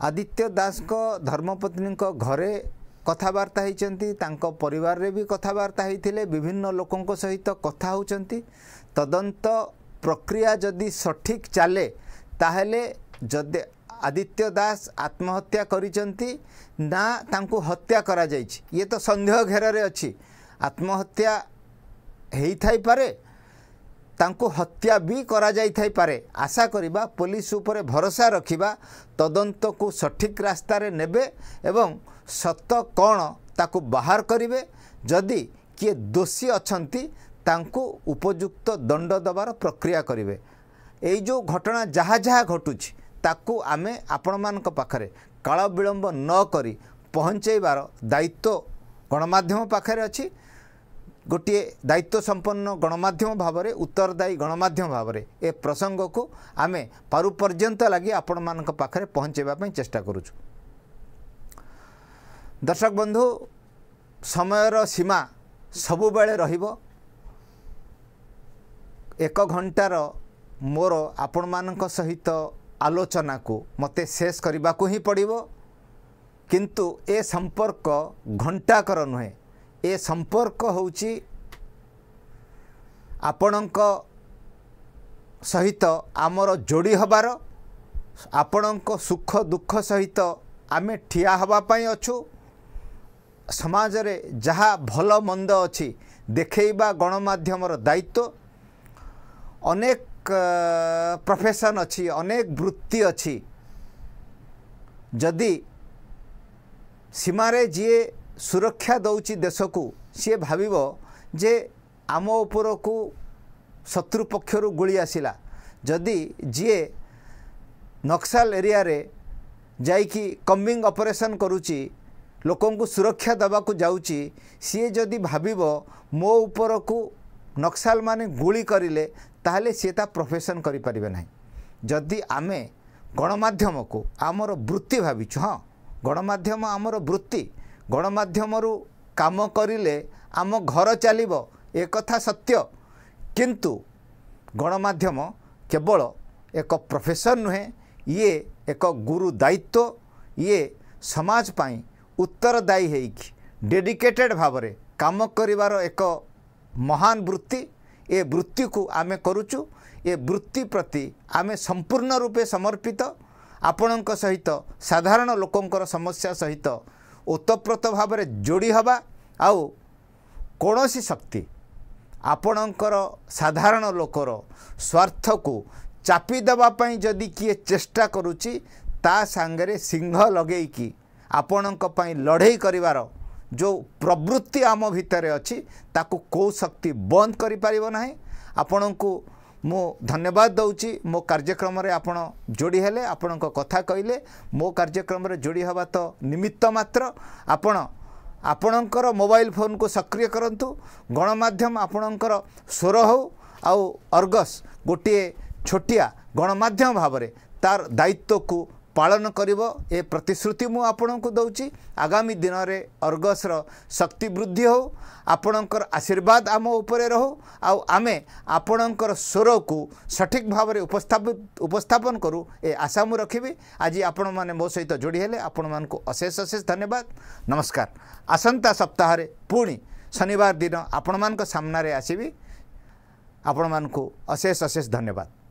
आदित्य दास को धर्मपत्नी को घरे କଥାବାର୍ତ୍ତା ହୋଇଛନ୍ତି ତାଙ୍କ ପରିବାରରେ ବି କଥାବାର୍ତ୍ତା ହୋଇଥିଲେ ବିଭିନ୍ନ ଲୋକଙ୍କ ସହିତ କଥା ହେଉଛନ୍ତି ତଦନ୍ତ ପ୍ରକ୍ରିୟା ଯଦି ସଠିକ୍ ଚାଲେ ତାହେଲେ ଯଦି ଆଦିତ୍ୟ ଦାସ ଆତ୍ମହତ୍ୟା କରିଛନ୍ତି ନା ତାଙ୍କୁ ହତ୍ୟା କରାଯାଇଛି ଇଏ ତ ସନ୍ଦେହ ଘେରରେ ଅଛି ଆତ୍ମହତ୍ୟା ହେଇଥାଇପାରେ ତାଙ୍କୁ ହତ୍ୟା ବି କରାଯାଇଥାଇପାରେ ଆଶା କରିବା ପୋଲିସ ଉପରେ ଭରସା ରଖିବା ତଦନ୍ତକୁ ସଠିକ୍ ରାସ୍ତାରେ ନେବେ ଏବଂ ସତ କ'ଣ ତାକୁ ବାହାର କରିବେ ଯଦି କିଏ ଦୋଷୀ ଅଛନ୍ତି ତାଙ୍କୁ ଉପଯୁକ୍ତ ଦଣ୍ଡ ଦେବାର ପ୍ରକ୍ରିୟା କରିବେ ଏଇ ଯେଉଁ ଘଟଣା ଯାହା ଯାହା ଘଟୁଛି ତାକୁ ଆମେ ଆପଣମାନଙ୍କ ପାଖରେ କାଳ ବିଳମ୍ବ ନକରି ପହଞ୍ଚାଇବାର ଦାୟିତ୍ୱ ଗଣମାଧ୍ୟମ ପାଖରେ ଅଛି ଗୋଟିଏ ଦାୟିତ୍ୱ ସମ୍ପନ୍ନ ଗଣମାଧ୍ୟମ ଭାବରେ ଉତ୍ତରଦାୟୀ ଗଣମାଧ୍ୟମ ଭାବରେ ଏ ପ୍ରସଙ୍ଗକୁ ଆମେ ପାରୁ ପର୍ଯ୍ୟନ୍ତ ଲାଗି ଆପଣମାନଙ୍କ ପାଖରେ ପହଞ୍ଚାଇବା ପାଇଁ ଚେଷ୍ଟା କରୁଛୁ ଦର୍ଶକ ବନ୍ଧୁ ସମୟର ସୀମା ସବୁବେଳେ ରହିବ ଏକ ଘଣ୍ଟାର ମୋର ଆପଣମାନଙ୍କ ସହିତ ଆଲୋଚନାକୁ ମୋତେ ଶେଷ କରିବାକୁ ହିଁ ପଡ଼ିବ କିନ୍ତୁ ଏ ସମ୍ପର୍କ ଘଣ୍ଟାକର ନୁହେଁ ଏ ସମ୍ପର୍କ ହେଉଛି ଆପଣଙ୍କ ସହିତ ଆମର ଯୋଡ଼ି ହେବାର ଆପଣଙ୍କ ସୁଖ ଦୁଃଖ ସହିତ ଆମେ ଠିଆ ହେବା ପାଇଁ ଅଛୁ ସମାଜରେ ଯାହା ଭଲ ମନ୍ଦ ଅଛି ଦେଖେଇବା ଗଣମାଧ୍ୟମର ଦାୟିତ୍ୱ ଅନେକ ପ୍ରଫେସନ୍ ଅଛି ଅନେକ ବୃତ୍ତି ଅଛି ଯଦି ସୀମାରେ ଯିଏ ସୁରକ୍ଷା ଦେଉଛି ଦେଶକୁ ସିଏ ଭାବିବ ଯେ ଆମ ଉପରକୁ ଶତ୍ରୁ ପକ୍ଷରୁ ଗୁଳି ଆସିଲା ଯଦି ଯିଏ ନକ୍ସାଲ ଏରିଆରେ ଯାଇକି କମ୍ବିଂ ଅପରେସନ୍ କରୁଛି ଲୋକଙ୍କୁ ସୁରକ୍ଷା ଦେବାକୁ ଯାଉଛି ସିଏ ଯଦି ଭାବିବ ମୋ ଉପରକୁ ନକ୍ସାଲମାନେ ଗୁଳି କରିଲେ ତାହେଲେ ସିଏ ତା ପ୍ରଫେସନ୍ କରିପାରିବେ ନାହିଁ ଯଦି ଆମେ ଗଣମାଧ୍ୟମକୁ ଆମର ବୃତ୍ତି ଭାବିଛୁ ହଁ ଗଣମାଧ୍ୟମ ଆମର ବୃତ୍ତି ଗଣମାଧ୍ୟମରୁ କାମ କରିଲେ ଆମ ଘର ଚାଲିବ ଏ କଥା ସତ୍ୟ କିନ୍ତୁ ଗଣମାଧ୍ୟମ କେବଳ ଏକ ପ୍ରଫେସନ୍ ନୁହେଁ ଇଏ ଏକ ଗୁରୁ ଦାୟିତ୍ୱ ଇଏ ସମାଜ ପାଇଁ ଉତ୍ତରଦାୟୀ ହେଇକି ଡେଡିକେଟେଡ଼୍ ଭାବରେ କାମ କରିବାର ଏକ ମହାନ ବୃତ୍ତି ଏ ବୃତ୍ତିକୁ ଆମେ କରୁଛୁ ଏ ବୃତ୍ତି ପ୍ରତି ଆମେ ସମ୍ପୂର୍ଣ୍ଣ ରୂପେ ସମର୍ପିତ ଆପଣଙ୍କ ସହିତ ସାଧାରଣ ଲୋକଙ୍କର ସମସ୍ୟା ସହିତ ଓତପ୍ରୋତ ଭାବରେ ଯୋଡ଼ି ହେବା ଆଉ କୌଣସି ଶକ୍ତି ଆପଣଙ୍କର ସାଧାରଣ ଲୋକର ସ୍ୱାର୍ଥକୁ ଚାପି ଦେବା ପାଇଁ ଯଦି କିଏ ଚେଷ୍ଟା କରୁଛି ତା ସାଙ୍ଗରେ ସିଂହ ଲଗେଇକି ଆପଣଙ୍କ ପାଇଁ ଲଢ଼େଇ କରିବାର ଯେଉଁ ପ୍ରବୃତ୍ତି ଆମ ଭିତରେ ଅଛି ତାକୁ କେଉଁ ଶକ୍ତି ବନ୍ଦ କରିପାରିବ ନାହିଁ ଆପଣଙ୍କୁ ମୁଁ ଧନ୍ୟବାଦ ଦେଉଛି ମୋ କାର୍ଯ୍ୟକ୍ରମରେ ଆପଣ ଯୋଡ଼ି ହେଲେ ଆପଣଙ୍କ କଥା କହିଲେ ମୋ କାର୍ଯ୍ୟକ୍ରମରେ ଯୋଡ଼ି ହେବା ତ ନିମିତ୍ତ ମାତ୍ର ଆପଣ ଆପଣଙ୍କର ମୋବାଇଲ ଫୋନକୁ ସକ୍ରିୟ କରନ୍ତୁ ଗଣମାଧ୍ୟମ ଆପଣଙ୍କର ସ୍ୱର ହେଉ ଆଉ ଅର୍ଗସ୍ ଗୋଟିଏ ଛୋଟିଆ ଗଣମାଧ୍ୟମ ଭାବରେ ତାର ଦାୟିତ୍ୱକୁ ପାଳନ କରିବ ଏ ପ୍ରତିଶ୍ରୁତି ମୁଁ ଆପଣଙ୍କୁ ଦେଉଛି ଆଗାମୀ ଦିନରେ ଅର୍ଗସର ଶକ୍ତି ବୃଦ୍ଧି ହେଉ ଆପଣଙ୍କର ଆଶୀର୍ବାଦ ଆମ ଉପରେ ରହୁ ଆଉ ଆମେ ଆପଣଙ୍କର ସ୍ୱରକୁ ସଠିକ୍ ଭାବରେ ଉପସ୍ଥାପନ କରୁ ଏ ଆଶା ମୁଁ ରଖିବି ଆଜି ଆପଣମାନେ ମୋ ସହିତ ଯୋଡ଼ି ହେଲେ ଆପଣମାନଙ୍କୁ ଅଶେଷ ଅଶେଷ ଧନ୍ୟବାଦ ନମସ୍କାର ଆସନ୍ତା ସପ୍ତାହରେ ପୁଣି ଶନିବାର ଦିନ ଆପଣମାନଙ୍କ ସାମ୍ନାରେ ଆସିବି ଆପଣମାନଙ୍କୁ ଅଶେଷ ଅଶେଷ ଧନ୍ୟବାଦ